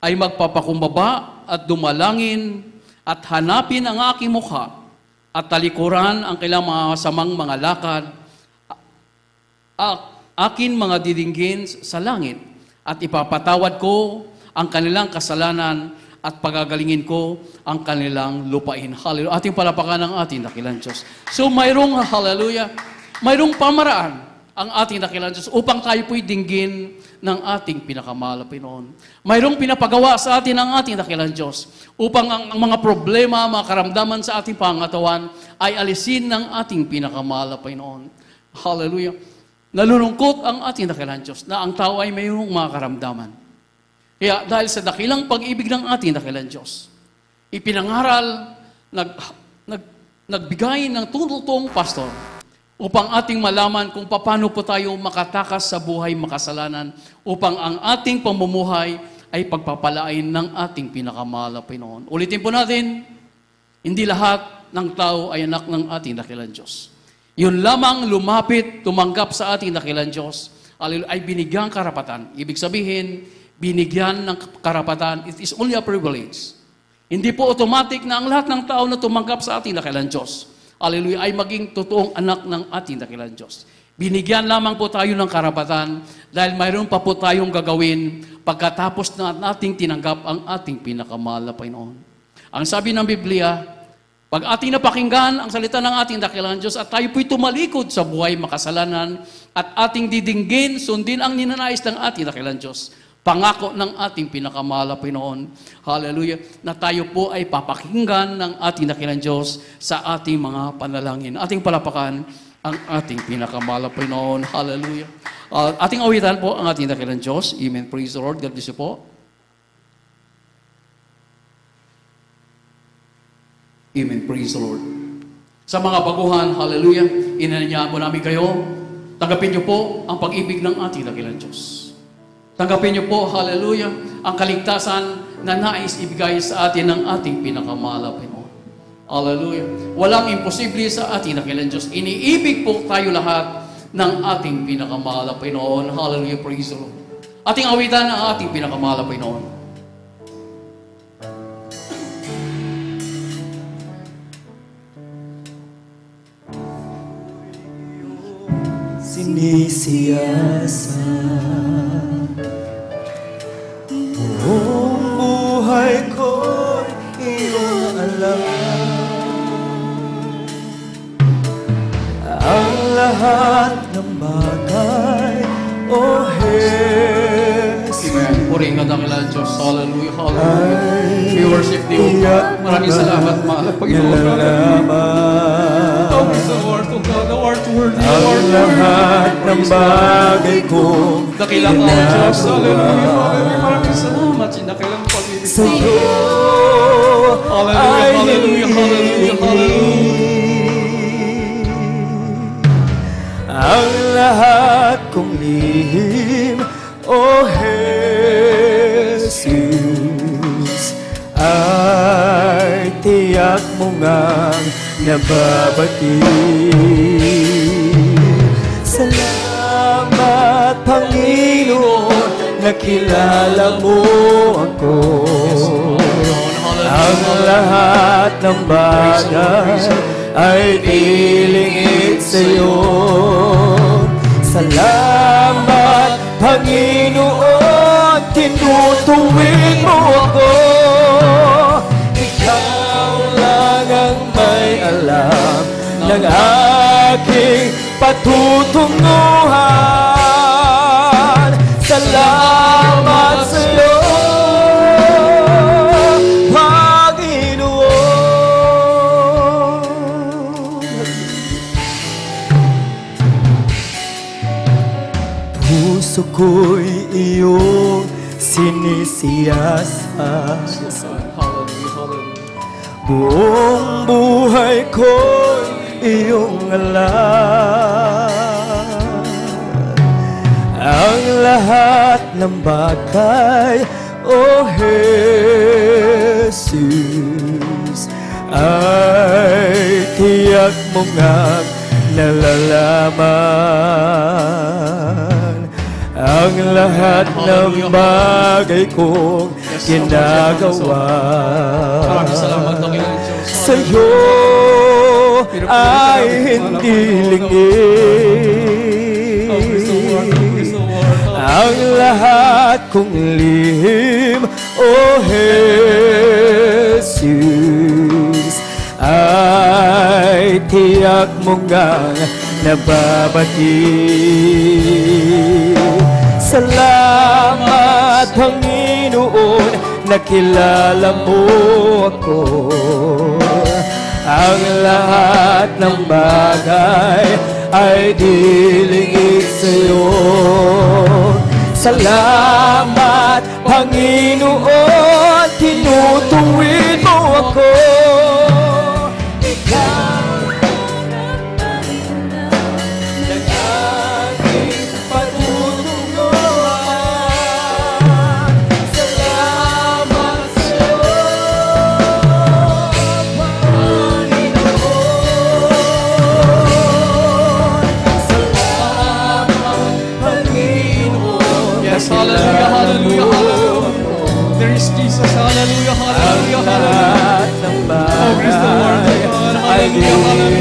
ay magpapakumbaba at dumalangin at hanapin ang aking mukha at talikuran ang kailang mga samang mga lakad, akin mga didinggin sa langit at ipapatawad ko ang kanilang kasalanan at pagagalingin ko ang kanilang lupain. Hallelujah. Ating palapakan ng ating dakilang Diyos. So mayroong, hallelujah, mayroong pamaraan ang ating dakilang Diyos upang tayo po'y dinggin ng ating pinakamahal Pinoon. Mayroong pinapagawa sa atin ang ating dakilang Diyos upang ang, ang mga problema, mga karamdaman sa ating pangatawan ay alisin ng ating pinakamahal Pinoon. Hallelujah. Nalulungkot ang ating dakilang Diyos na ang tao ay mayroong mga karamdaman. Kaya dahil sa dakilang pag-ibig ng ating dakilang Diyos, ipinangaral, nag, nag, nagbigay ng tututong pastor upang ating malaman kung paano po tayo makatakas sa buhay makasalanan upang ang ating pamumuhay ay pagpapalain ng ating pinakamahal na Pinoon. Ulitin po natin, hindi lahat ng tao ay anak ng ating dakilang Diyos. Yun lamang lumapit, tumanggap sa ating dakilan Diyos ay binigyan karapatan. Ibig sabihin, binigyan ng karapatan. It is only a privilege. Hindi po automatic na ang lahat ng tao na tumanggap sa ating dakilan Diyos. Hallelujah, ay maging totoong anak ng ating dakilan Diyos. Binigyan lamang po tayo ng karapatan dahil mayroon pa po tayong gagawin pagkatapos na nating tinanggap ang ating pinakamahal na Panginoon. Ang sabi ng Biblia, pag ating napakinggan ang salita ng ating dakilang Diyos at tayo po'y tumalikod sa buhay makasalanan at ating didinggin, sundin ang ninanais ng ating dakilang Diyos. Pangako ng ating pinakamahal Pinoon. Hallelujah. Na tayo po ay papakinggan ng ating dakilang Diyos sa ating mga panalangin. Ating palapakan ang ating pinakamahal Pinoon. Hallelujah. Uh, ating awitan po ang ating dakilang Diyos. Amen. Praise the Lord. God bless you po. Amen. Praise the Lord. Sa mga baguhan, hallelujah, inanayaan mo namin kayo. Tanggapin niyo po ang pag-ibig ng ating dakilang Diyos. Tanggapin niyo po, hallelujah, ang kaligtasan na nais ibigay sa atin ng ating pinakamahal Panginoon. Hallelujah. Walang imposible sa ating dakilang Diyos. Iniibig po tayo lahat ng ating pinakamahal Panginoon. Hallelujah, praise the Lord. Ating awitan ang ating pinakamahal Panginoon. sinisiyasan Buong buhay ko'y iyong alam Ang lahat ng bagay, O oh Jesus Amen. Puring na dakilan Diyos. Hallelujah, hallelujah. We worship the Lord. Maraming salamat, mga Panginoon. Nalalaman. Thank you so much worthy, Ang Lord, lahat ng bagay kong ginagawa sa iyo ay hinihingi. Ang lahat kong lihim, O Jesus, ay tiyak mo ngang nababatid. Panginoon, nakilala mo ako. Ang lahat ng bagay ay ilingit sa iyo. Salamat, Panginoon, tinutuwid mo ako. Ikaw lang ang may alam ng aking patutunguhan salamat sa'yo, Panginoon. Puso ko'y iyong sinisiyasa. Buong buhay ko'y iyong alam ang lahat ng bagay, O Jesus. Ay tiyak mo nga nalalaman ang lahat ng bagay kong ginagawa. Sa'yo ay hindi lingin ang lahat kong lihim, O oh Jesus. Ay tiyak mong nga nababati. Salamat Panginoon nakilala mo ako. Ang lahat ng bagay ay dilingig sa'yo. Salamat Panginoon Tinutuwid mo ako Hallelujah.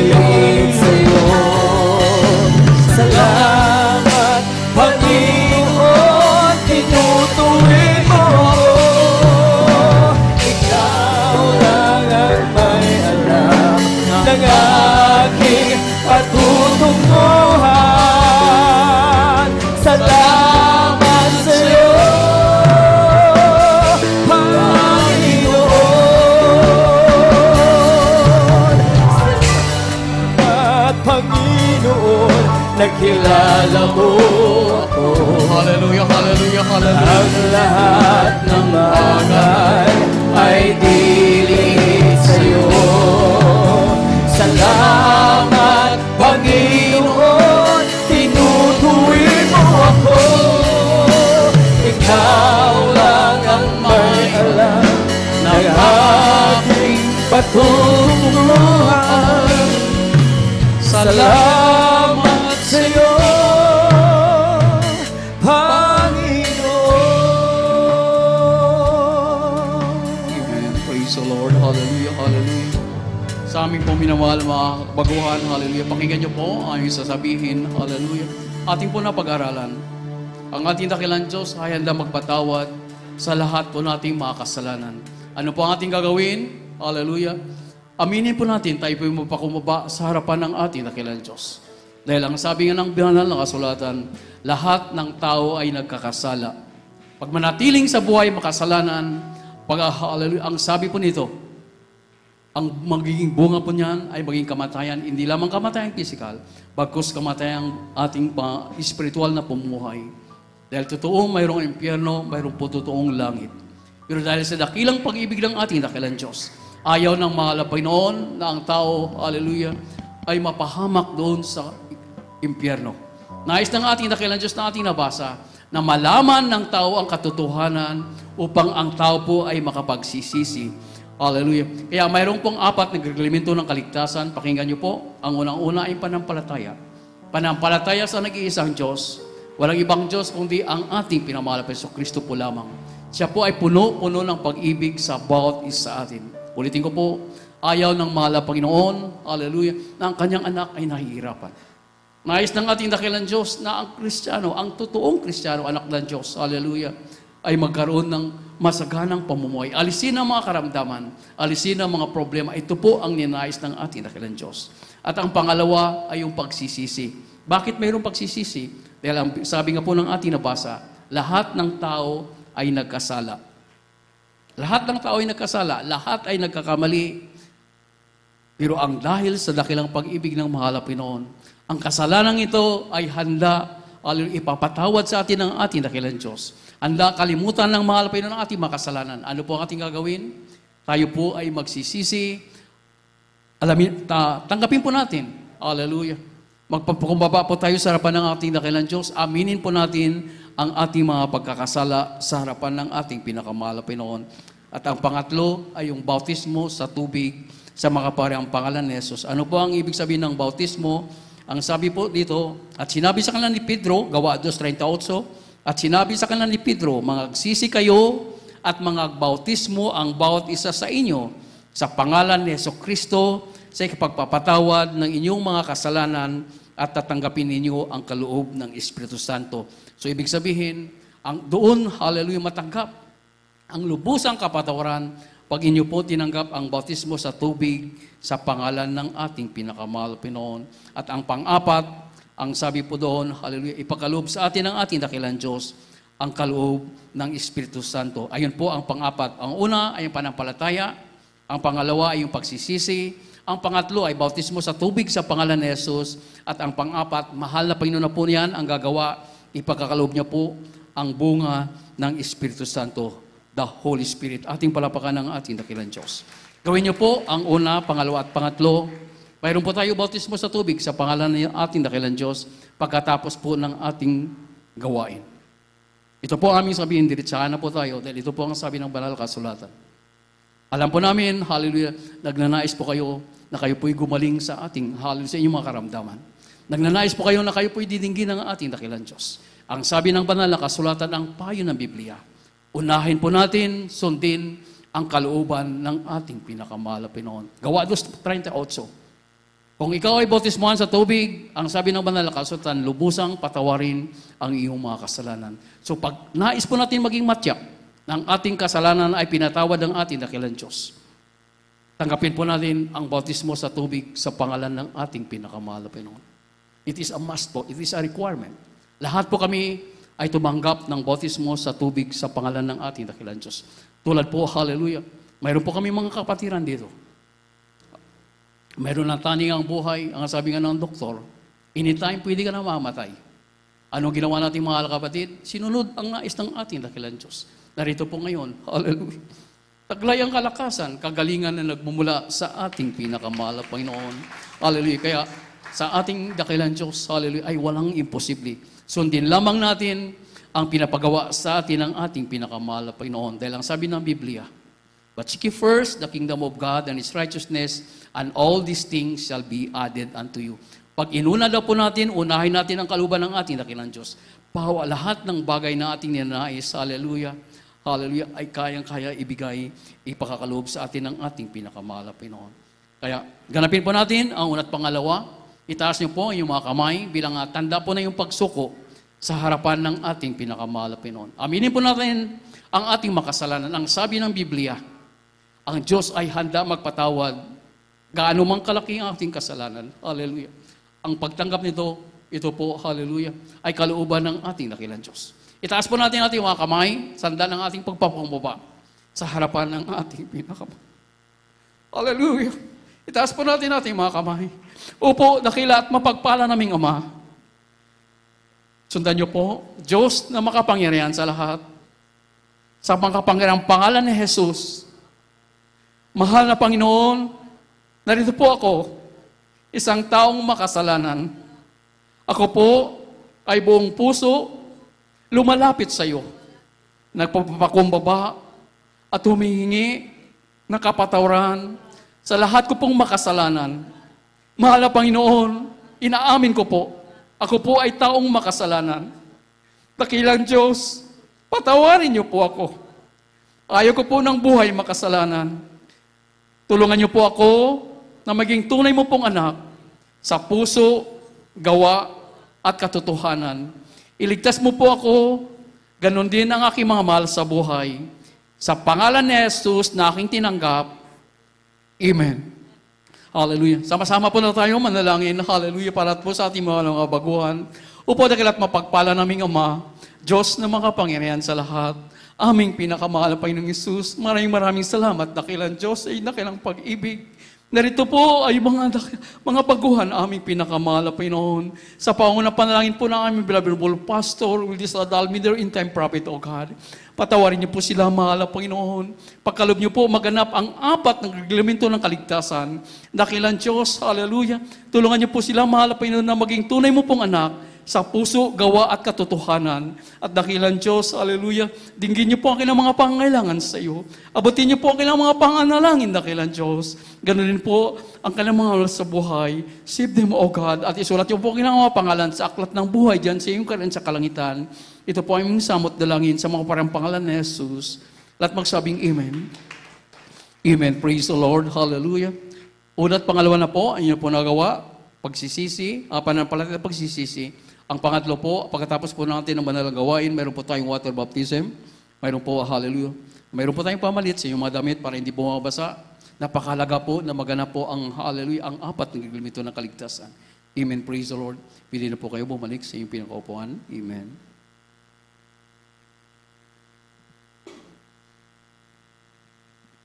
Salamat sa iyo, Panginoon. Amen. Praise the Lord. Hallelujah, hallelujah. Sa aming puminawal, mga baguhan, hallelujah. Pakinggan niyo po ang sasabihin, hallelujah. Ating po napag-aralan, ang ating dakilan Diyos ay handa magpatawad sa lahat po nating mga kasalanan. Ano po ang ating gagawin? Hallelujah. Aminin po natin, tayo po yung mapakumaba sa harapan ng ating nakilang Diyos. Dahil ang sabi nga ng banal na kasulatan, lahat ng tao ay nagkakasala. Pag manatiling sa buhay, makasalanan, pag ah, ang sabi po nito, ang magiging bunga po niyan ay maging kamatayan, hindi lamang kamatayan physical, bagkus kamatayan ating pa, spiritual na pumuhay. Dahil totoo mayroong impyerno, mayroong po totoong langit. Pero dahil sa dakilang pag-ibig ng ating dakilang Diyos, Ayaw ng mga noon na ang tao, hallelujah, ay mapahamak doon sa impyerno. Nais ng ating dakilan Diyos na ating nabasa na malaman ng tao ang katotohanan upang ang tao po ay makapagsisisi. Hallelujah. Kaya mayroon pong apat na reglemento ng kaligtasan. Pakinggan niyo po. Ang unang-una ay panampalataya. Panampalataya sa nag-iisang Diyos. Walang ibang Diyos kundi ang ating pinamahal Kristo po lamang. Siya po ay puno-puno ng pag-ibig sa bawat isa sa atin. Ulitin ko po, ayaw ng mahal Panginoon, hallelujah, na ang kanyang anak ay nahihirapan. Nais ng ating dakilan Diyos na ang Kristiyano, ang totoong Kristiyano, anak ng Diyos, hallelujah, ay magkaroon ng masaganang pamumuhay. Alisin ang mga karamdaman, alisin ang mga problema. Ito po ang ninais ng ating dakilan Diyos. At ang pangalawa ay yung pagsisisi. Bakit mayroong pagsisisi? Dahil sabi nga po ng ating nabasa, lahat ng tao ay nagkasala lahat ng tao ay nagkasala, lahat ay nagkakamali. Pero ang dahil sa dakilang pag-ibig ng mahal na Pinoon, ang kasalanan ito ay handa alin ipapatawad sa atin ng ating dakilang Diyos. Handa kalimutan ng mahal na Pinoon ang ating makasalanan. Ano po ang ating gagawin? Tayo po ay magsisisi. Alamin, ta, tanggapin po natin. Hallelujah. Magpapakumbaba po tayo sa harapan ng ating dakilang Diyos. Aminin po natin ang ating mga pagkakasala sa harapan ng ating pinakamahal noon. At ang pangatlo ay yung bautismo sa tubig sa makaparehang pangalan ni Jesus. Ano po ang ibig sabihin ng bautismo? Ang sabi po dito, at sinabi sa kanila ni Pedro, gawa 2.38, at sinabi sa kanila ni Pedro, mga agsisi kayo at mga bautismo ang bawat isa sa inyo sa pangalan ni Yeso Kristo sa ikapagpapatawad ng inyong mga kasalanan at tatanggapin ninyo ang kaloob ng Espiritu Santo. So ibig sabihin, ang doon, hallelujah, matanggap ang lubusang kapatawaran pag inyo po tinanggap ang bautismo sa tubig sa pangalan ng ating pinakamahal Pinoon. At ang pang-apat, ang sabi po doon, hallelujah, ipakalob sa atin ng ating dakilan Diyos ang kaloob ng Espiritu Santo. Ayun po ang pang-apat. Ang una ay ang panampalataya, ang pangalawa ay yung pagsisisi, ang pangatlo ay bautismo sa tubig sa pangalan ni Jesus. At ang pangapat, mahal na Panginoon na po niyan ang gagawa. Ipagkakaloob niya po ang bunga ng Espiritu Santo, the Holy Spirit. Ating palapakan ng ating dakilan Diyos. Gawin niyo po ang una, pangalawa at pangatlo. Mayroon po tayo bautismo sa tubig sa pangalan ng ating dakilan Diyos pagkatapos po ng ating gawain. Ito po ang aming sabihin, diretsahan na po tayo dahil ito po ang sabi ng banal kasulatan. Alam po namin, hallelujah, nagnanais po kayo na kayo po'y gumaling sa ating halo sa inyong mga karamdaman. Nagnanais po kayo na kayo po'y didinggin ng ating dakilan Diyos. Ang sabi ng banal na kasulatan ang payo ng Biblia. Unahin po natin, sundin ang kalooban ng ating pinakamahal na Pinoon. Gawa 2.38. Kung ikaw ay bautismuhan sa tubig, ang sabi ng banal na kasulatan, lubusang patawarin ang iyong mga kasalanan. So pag nais po natin maging matyak, ng ating kasalanan ay pinatawad ng ating dakilan Diyos. Tanggapin po natin ang bautismo sa tubig sa pangalan ng ating pinakamahal na Pinoon. It is a must po. It is a requirement. Lahat po kami ay tumanggap ng bautismo sa tubig sa pangalan ng ating dakilan Diyos. Tulad po, hallelujah, mayroon po kami mga kapatiran dito. Mayroon ng taning ang buhay, ang sabi nga ng doktor, anytime pwede ka na mamatay. Anong ginawa natin mga kapatid? Sinunod ang nais ng ating dakilan Diyos. Narito po ngayon, hallelujah. Taglay ang kalakasan, kagalingan na nagmumula sa ating pinakamahal Panginoon. Hallelujah. Kaya sa ating dakilan Diyos, hallelujah, ay walang imposible. Sundin lamang natin ang pinapagawa sa atin ng ating pinakamahal Panginoon. Dahil ang sabi ng Biblia, But seek ye first the kingdom of God and His righteousness, and all these things shall be added unto you. Pag inuna daw po natin, unahin natin ang kaluban ng ating dakilang Diyos. Pawa lahat ng bagay na ating ninanais. Hallelujah hallelujah, ay kayang-kaya ibigay, ipakakaloob sa atin ng ating pinakamahal na Kaya, ganapin po natin ang unat pangalawa. Itaas niyo po ang inyong mga kamay bilang ah, tanda po na yung pagsuko sa harapan ng ating pinakamahal na Aminin po natin ang ating makasalanan. Ang sabi ng Biblia, ang Diyos ay handa magpatawad gaano mang kalaki ang ating kasalanan. Hallelujah. Ang pagtanggap nito, ito po, hallelujah, ay kalooban ng ating nakilang Diyos. Itaas po natin ating mga kamay, sanda ng ating pagpapangbaba sa harapan ng ating pinakamahal. Hallelujah! Itaas po natin ating mga kamay. Upo, dakila at mapagpala naming Ama. Sundan niyo po, Diyos na makapangyarihan sa lahat. Sa makapangyarihang pangalan ni Jesus, Mahal na Panginoon, narito po ako, isang taong makasalanan. Ako po ay buong puso, lumalapit sa iyo, nagpapakumbaba at humihingi ng kapatawaran sa lahat ko pong makasalanan. Mahal na Panginoon, inaamin ko po, ako po ay taong makasalanan. Dakilang Diyos, patawarin niyo po ako. Ayaw ko po ng buhay makasalanan. Tulungan niyo po ako na maging tunay mo pong anak sa puso, gawa, at katotohanan Iligtas mo po ako, ganun din ang aking mga mahal sa buhay. Sa pangalan ni Jesus na aking tinanggap, Amen. Hallelujah. Sama-sama po na tayo manalangin. Hallelujah. Para po sa ating mga mga baguhan. Upo na kilat mapagpala naming Ama, Diyos na makapangyarihan sa lahat. Aming pinakamahal Panginoong Isus, maraming maraming salamat na kilang Diyos ay nakilang pag-ibig Narito po ay mga, mga baguhan aming pinakamahal na Panginoon. Sa paunang panalangin po ng aming binabilbol pastor, will this adult middle in time prophet, O God. Patawarin niyo po sila, mahal na Panginoon. Pagkalob niyo po maganap ang apat ng reglamento ng kaligtasan. Dakilan Diyos, hallelujah. Tulungan niyo po sila, mahal na Panginoon, na maging tunay mo pong anak sa puso, gawa at katotohanan. At dakilan Diyos, hallelujah, dinggin niyo po ang kailang mga pangangailangan sa iyo. Abutin niyo po ang kailang mga panganalangin, dakilan Diyos. Ganun din po ang kailang mga sa buhay. Save them, O God, at isulat niyo po ang kailang mga pangalan sa aklat ng buhay diyan sa iyong karan sa kalangitan. Ito po ay ang samot dalangin sa mga parang pangalan ni Jesus. Lahat magsabing Amen. Amen. Praise the Lord. Hallelujah. Una at pangalawa na po, ang inyo po nagawa, pagsisisi, uh, pananampalataya pagsisisi. Ang pangatlo po, pagkatapos po natin banal na gawain, mayroon po tayong water baptism. Mayroon po, hallelujah. Mayroon po tayong pamalit sa inyong mga damit para hindi po mabasa. Napakalaga po na maganap po ang hallelujah, ang apat ng reglamento ng kaligtasan. Amen. Praise the Lord. Pili na po kayo bumalik sa inyong pinakaupuan. Amen.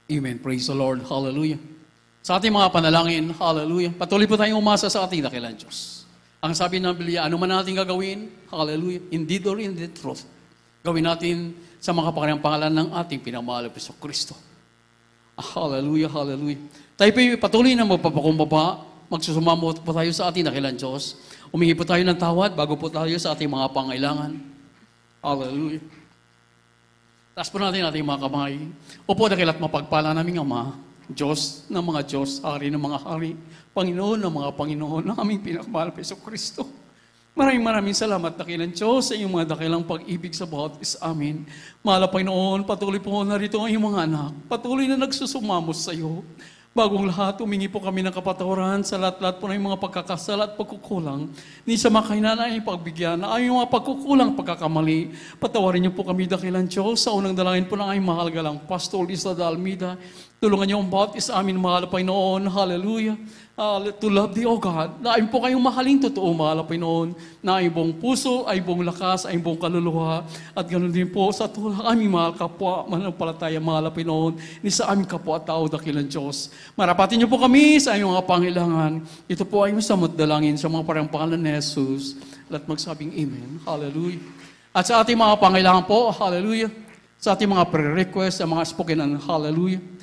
Amen. Praise the Lord. Hallelujah. Sa ating mga panalangin, hallelujah. Patuloy po tayong umasa sa ating dakilan Diyos. Ang sabi ng Biblia, ano man natin gagawin, hallelujah, indeed or in the truth, gawin natin sa makapangyang pangalan ng ating pinamahal Piso Kristo. Ah, hallelujah, hallelujah. Tayo po patuloy na magpapakumbaba, magsusumamo po tayo sa ating nakilan Diyos. Umingi po tayo ng tawad bago po tayo sa ating mga pangailangan. Hallelujah. Taas po natin ating mga kamay. Opo, dakilat mapagpala ang Ama, Diyos ng mga Diyos, Hari ng mga Hari, Panginoon ng mga Panginoon, ng aming pinakmahal pa Iso Kristo. Maraming maraming salamat na kailan Diyos sa iyong mga dakilang pag-ibig sa bawat is amin. Mahal Panginoon, patuloy po narito ang iyong mga anak. Patuloy na nagsusumamos sa iyo. Bagong lahat, umingi po kami ng kapatawaran sa lahat-lahat po ng mga pagkakasala at pagkukulang. Ni sa makainan ay pagbigyan na ayong mga pagkukulang pagkakamali. Patawarin niyo po kami dakilan Diyos sa unang dalangin po ng ay mahal galang Pastor Lisa Dalmida. Da Tulungan niyo ang bawat amin, mahal Panginoon. Hallelujah. Uh, to love Thee, O God. Naayon po kayong mahalin totoo, mahal Panginoon. Na ay buong puso, ay buong lakas, ay buong kaluluwa. At ganoon din po sa tulak aming mahal kapwa, manampalataya, mahal Panginoon. Ni sa aming kapwa tao, dakilan Diyos. Marapatin niyo po kami sa inyong mga pangilangan. Ito po ay masamot dalangin sa mga parang pangalan ni Jesus. At magsabing Amen. Hallelujah. At sa ating mga pangilangan po, Hallelujah. Sa ating mga prayer request, sa mga spoken and Hallelujah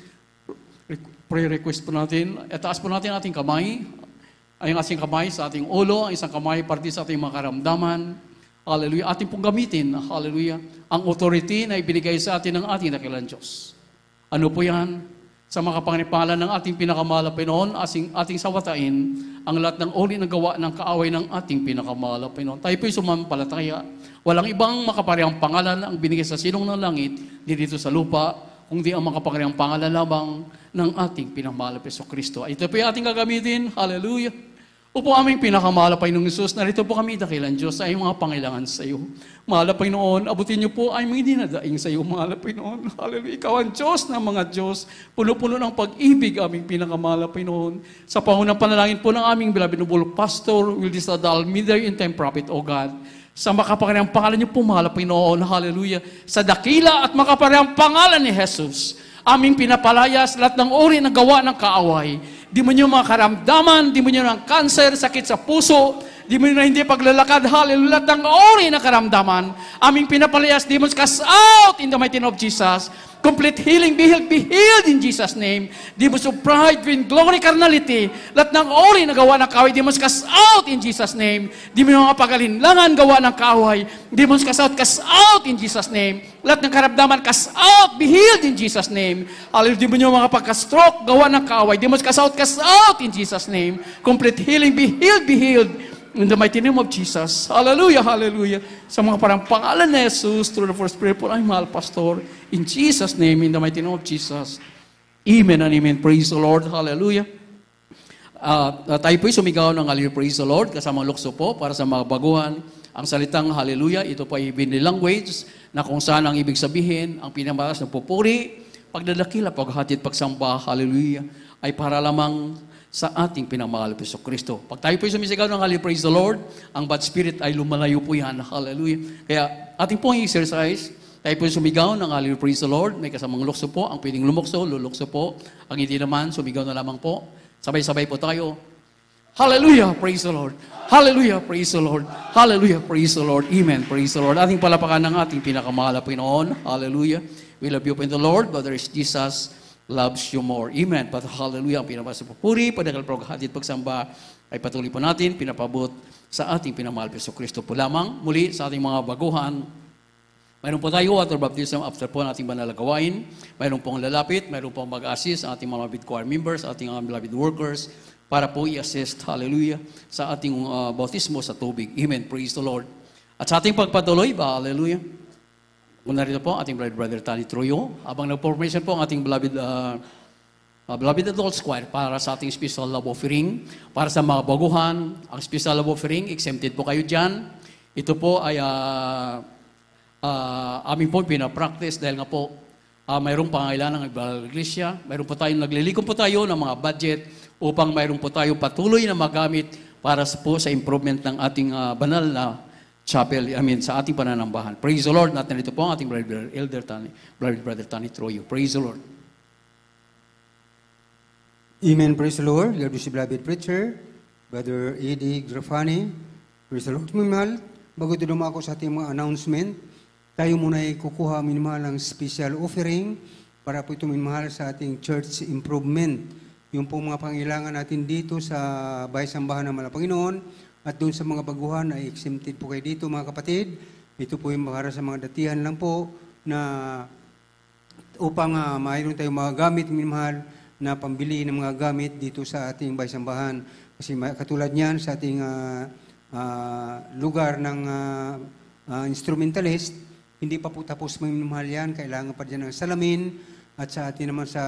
prayer request po natin. Itaas po natin ating kamay, ang ating kamay sa ating ulo, ang isang kamay parte sa ating makaramdaman. karamdaman. Hallelujah. Atin pong gamitin, hallelujah, ang authority na ibinigay sa atin ng ating nakilang Diyos. Ano po yan? Sa makapangipalan ng ating pinakamahal Pinoon, asing ating sawatain ang lahat ng uli na gawa ng kaaway ng ating pinakamahal Pinoon. Tayo po'y sumampalataya. Walang ibang makaparehang pangalan ang binigay sa sinong ng langit, dito sa lupa, kundi ang makapangyarihang pangalalabang ng ating pinamahal sa Kristo. Ito po yung ating gagamitin. Hallelujah! Upo aming pinakamahal Panginoong Isus, narito po kami dakilan Diyos sa iyong mga pangailangan sa iyo. Mahal noon, abutin niyo po ay mga dinadaing sa iyo, mahal noon. Hallelujah. Ikaw ang Diyos ng mga Diyos, puno-puno ng pag-ibig aming pinakamahal noon. Sa pangunang panalangin po ng aming bilabinubulog pastor, will this adal, midday in time prophet, O God. Sa makapangyarihang pangalan niyo, pumala, Pinoon, hallelujah. Sa dakila at makapangyarihang pangalan ni Jesus, aming pinapalaya sa lahat ng uri ng gawa ng kaaway. Di mo niyo karamdaman, di mo niyo ng cancer, sakit sa puso, Di mo na hindi paglalakad, hallelujah, lahat ng ori na karamdaman. Aming pinapalayas, demons cast out in the mighty name of Jesus. Complete healing, be healed, be healed in Jesus' name. Demons of pride, vain glory, carnality. Lahat ng ori na gawa ng kaway, demons cast out in Jesus' name. Di mo mga pagalinlangan gawa ng kaway, demons cast out, cast out in Jesus' name. Lahat ng karamdaman, cast out, be healed in Jesus' name. Hallelujah, di mo mga pagka-stroke, gawa ng kaway, demons cast out, cast out in Jesus' name. Complete healing, be healed, be healed In the mighty name of Jesus. Hallelujah, hallelujah. Sa mga parang pangalan na Jesus, through the first prayer po, ay mahal, Pastor. In Jesus' name, in the mighty name of Jesus. Amen and amen. Praise the Lord. Hallelujah. Uh, tayo po'y sumigaw ng hallelujah. Praise the Lord. Kasama lukso po para sa mga baguhan. Ang salitang hallelujah, ito po ay language na kung saan ang ibig sabihin, ang pinamalas ng pupuri, pagdadakila, paghatid, pagsamba, hallelujah, ay para lamang sa ating pinamahal sa Kristo. Pag tayo po sumisigaw ng Hallelujah, praise the Lord, ang bad spirit ay lumalayo po yan. Hallelujah. Kaya ating pong exercise, tayo po sumigaw ng Hallelujah, praise the Lord. May kasamang lukso po. Ang pwedeng lumukso, lulukso po. Ang hindi naman, sumigaw na lamang po. Sabay-sabay po tayo. Hallelujah, praise the Lord. Hallelujah, praise the Lord. Hallelujah, praise the Lord. Amen, praise the Lord. Ating palapakan ng ating pinakamahal na Hallelujah. We love you in the Lord, but there is Jesus loves you more. Amen. But hallelujah, ang pinabasa po puri, panagalprog hatid pagsamba ay patuloy po natin, pinapabot sa ating pinamahal Piso Kristo po lamang. Muli sa ating mga baguhan, Mayroon po tayo water baptism after po nating banalagawain. Mayroon pong lalapit, mayroon pong mag-assist sa ating mga labid choir members, ating mga labid workers, para po i-assist, hallelujah, sa ating uh, bautismo sa tubig. Amen. Praise the Lord. At sa ating pagpatuloy, ba, hallelujah, Una rito po, ating Brother, Brother Tani Troyo. Abang nag-formation po ang ating beloved, uh, uh, beloved adult choir para sa ating special love offering. Para sa mga baguhan, ang special love offering, exempted po kayo dyan. Ito po ay uh, uh, aming po pinapractice dahil nga po uh, mayroong pangailangan ng Iglesia. Mayroon po tayong naglilikom po tayo ng mga budget upang mayroon po tayo patuloy na magamit para po sa improvement ng ating uh, banal na chapel, I mean, sa ating pananambahan. Praise the Lord. Natin ito po ang ating brother, elder Tani, brother, brother Tani Troyo. Praise the Lord. Amen. Praise the Lord. God bless you, beloved preacher. Brother E.D. Grafani. Praise the Lord. Minimal, bago ito dumako sa ating mga announcement, tayo muna ay kukuha minimal ang special offering para po ito minmahal sa ating church improvement. Yung po mga pangilangan natin dito sa Bahay Sambahan ng Malapanginoon, at doon sa mga baguhan ay exempted po kayo dito mga kapatid. Ito po yung para sa mga datihan lang po na upang uh, mayroon tayong mga gamit minamahal na pambili ng mga gamit dito sa ating baysambahan. Kasi katulad niyan sa ating uh, uh, lugar ng uh, uh, instrumentalist, hindi pa po tapos minamahal yan. Kailangan pa dyan ng salamin at sa atin naman sa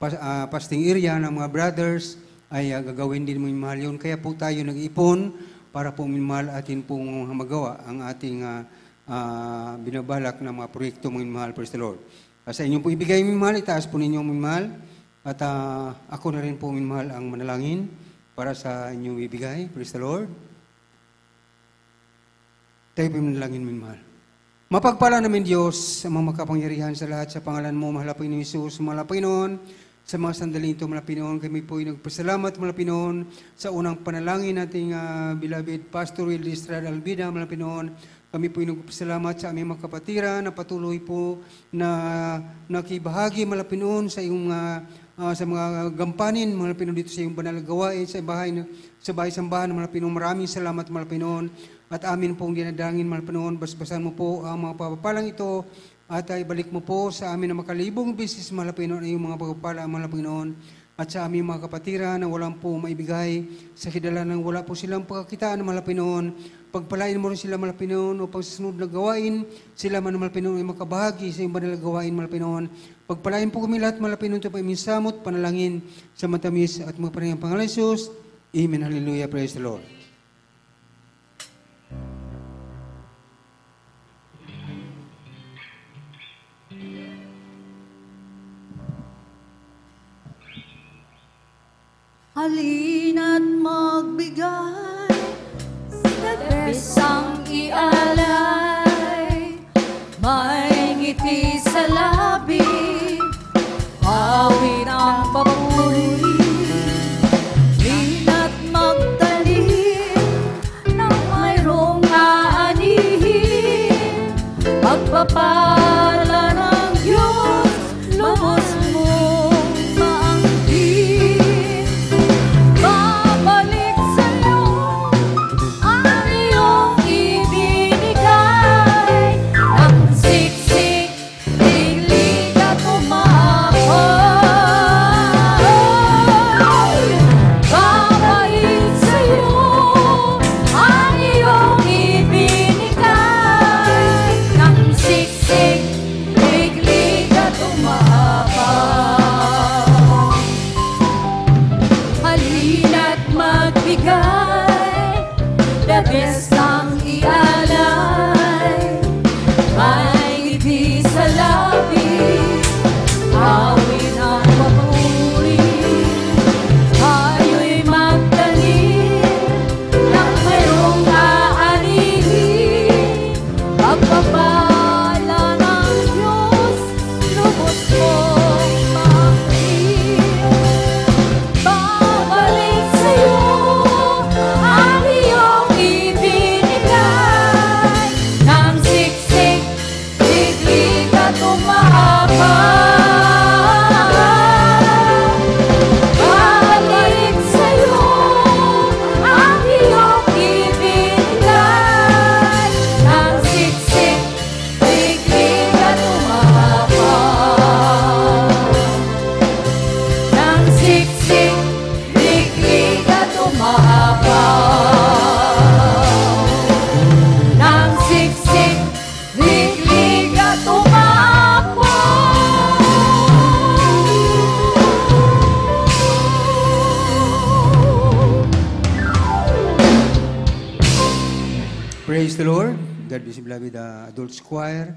pas, uh, fasting area ng mga brothers, ay uh, gagawin din minmahal yun. Kaya po tayo nag-ipon para po minmahal atin pong ah, magawa ang ating uh, uh, binabalak na mga proyekto minmahal, praise the Lord. Uh, sa inyong po ibigay minmahal, itaas po ninyo minmahal. At uh, ako na rin po minmahal ang manalangin para sa inyong ibigay, praise the Lord. Tayo po manalangin minmahal. Mapagpala namin Diyos sa mga makapangyarihan sa lahat sa pangalan mo, mahal Panginoon Isus, mahal noon. Sa mga sandaling ito, mga Pinoon, kami po ay nagpasalamat, mga Pinoon, sa unang panalangin nating uh, ah, beloved Pastor Will Estrada Albida, mga Pinoon. Kami po ay nagpasalamat sa aming mga kapatira na patuloy po na nakibahagi, mga Pinoon, sa iyong uh, uh, sa mga gampanin, mga Pinoon dito sa iyong banal gawain, sa bahay, sa bahay sambahan, mga Pinoon. Maraming salamat, mga Pinoon. At amin pong dinadangin, mga Pinoon, basbasan mo po ang mga papapalang ito at ay balik mo po sa amin na makalibong bisis, mahal Panginoon, ang iyong mga pagpapala, mahal Panginoon. At sa aming mga kapatiran na walang po maibigay, sa ng wala po silang pagkakitaan, mahal Panginoon. Pagpalain mo rin sila, mahal Panginoon, upang sa sunod na gawain, sila man, mahal Panginoon, ay makabahagi sa iyong madalang gawain, mahal Panginoon. Pagpalain po kami lahat, mahal Panginoon, sa paiminsamot, panalangin, sa matamis at mga panayang pangalan Amen. Hallelujah. Praise the Lord. Halin at magbigay sa besang ialay May ngiti sa labi Awit ang papuri Halin at magtalim Nang mayroong yes. Adult Choir.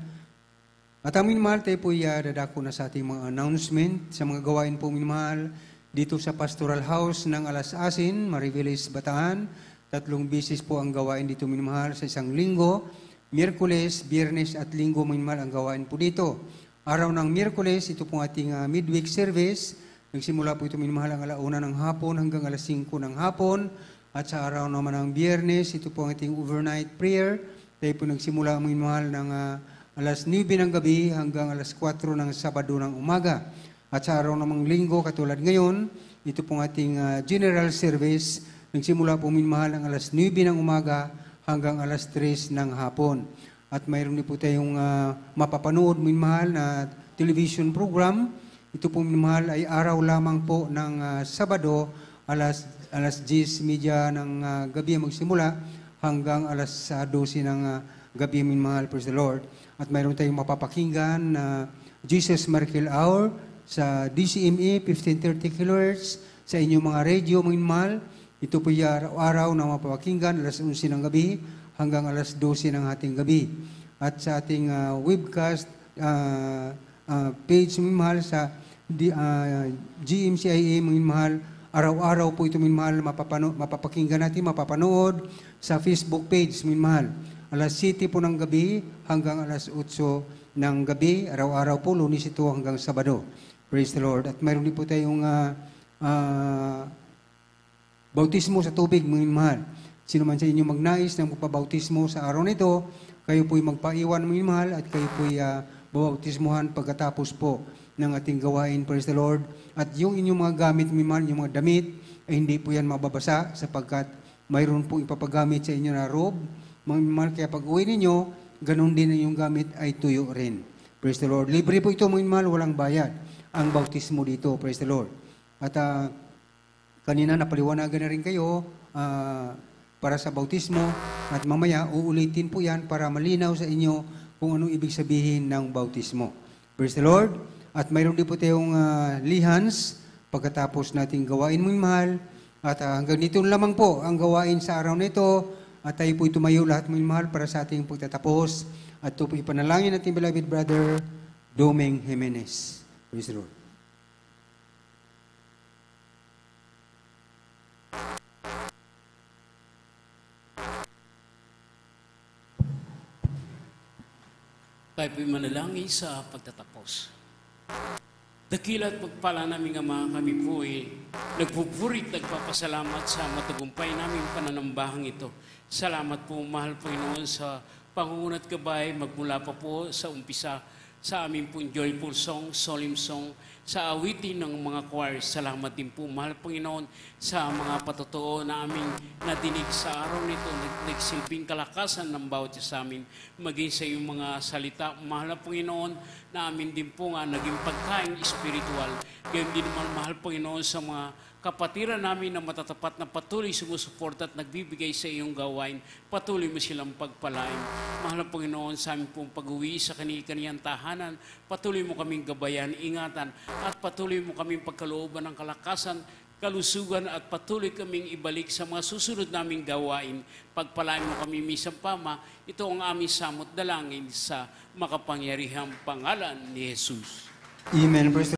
At ang minmahal tayo po dadako na sa ating mga announcement sa mga gawain po minmahal dito sa Pastoral House ng Alas Asin, Mariveles, Bataan. Tatlong bisis po ang gawain dito minmahal sa isang linggo. Miyerkules, Biyernes at Linggo minmahal ang gawain po dito. Araw ng Miyerkules, ito po ating uh, midweek service. Nagsimula po ito minmahal ang alauna ng hapon hanggang alas 5 ng hapon. At sa araw naman ng Biyernes, ito po ang ating overnight prayer tayo po nagsimula ang minmahal ng uh, alas 9 ng gabi hanggang alas 4 ng Sabado ng umaga. At sa araw namang linggo, katulad ngayon, ito pong ating uh, general service. Nagsimula po minmahal ng alas 9 ng umaga hanggang alas 3 ng hapon. At mayroon din po tayong uh, mapapanood minmahal na television program. Ito po minmahal ay araw lamang po ng uh, Sabado, alas, alas 10 media ng uh, gabi magsimula hanggang alas 12 ng ah, gabi, min mahal, praise the Lord. At mayroon tayong mapapakinggan na Jesus Miracle Hour sa DCME 1530 kHz sa inyong mga radio, min mahal. Ito po yung araw-araw na mapapakinggan, alas 11 ng gabi hanggang alas 12 ng ating gabi. At sa ating uh, webcast uh, uh, page, min mahal, sa uh, GMCIA, min mahal, araw-araw po ito, min mahal, mapapano- mapapakinggan natin, mapapanood, sa Facebook page, Minmahal. Alas 7 po ng gabi hanggang alas 8 ng gabi, araw-araw po, lunis ito hanggang Sabado. Praise the Lord. At mayroon din po tayong uh, uh, bautismo sa tubig, Minmahal. Sino man sa inyo magnais ng magpabautismo sa araw nito, kayo po'y magpaiwan, Minmahal, at kayo po'y uh, ah, babautismuhan pagkatapos po ng ating gawain, praise the Lord. At yung inyong mga gamit, Minmahal, yung mga damit, ay hindi po yan mababasa sapagkat mayroon pong ipapagamit sa inyo na robe. Mangmar, kaya pag uwi ninyo, ganun din yung gamit ay tuyo rin. Praise the Lord. Libre po ito, mangmar, walang bayad. Ang bautismo dito, praise the Lord. At uh, kanina napaliwanagan na rin kayo uh, para sa bautismo at mamaya uulitin po yan para malinaw sa inyo kung anong ibig sabihin ng bautismo. Praise the Lord. At mayroon din po tayong uh, lihans pagkatapos nating gawain mo mahal at uh, hanggang dito lamang po ang gawain sa araw na ito. At tayo po'y tumayo lahat ng mahal para sa ating pagtatapos. At ito po'y panalangin natin beloved brother Doming Jimenez. Praise the Lord. Tayo po'y manalangin sa pagtatapos. Dakila at pagpala namin mga kami po ay eh. nagpupurit, nagpapasalamat sa matagumpay naming pananambahang ito. Salamat po, mahal Panginoon, sa pangungunat gabay magmula pa po sa umpisa sa aming pong joyful song, solemn song, sa awitin ng mga choir. Salamat din po, mahal Panginoon, sa mga patotoo na aming nadinig sa araw nito. Nagsilbing kalakasan ng bawat sa amin, maging sa iyong mga salita. Mahal Panginoon, na amin din po nga naging pagkain spiritual. Gayon din naman, mahal Panginoon, sa mga kapatiran namin na matatapat na patuloy sumusuporta at nagbibigay sa iyong gawain, patuloy mo silang pagpalain. Mahal ang Panginoon sa aming pong pag-uwi sa kanilang tahanan, patuloy mo kaming gabayan, ingatan, at patuloy mo kaming pagkalooban ng kalakasan, kalusugan at patuloy kaming ibalik sa mga susunod naming gawain. Pagpalain mo kami, Misang Pama, ito ang aming samot dalangin sa makapangyarihang pangalan ni Jesus. Amen.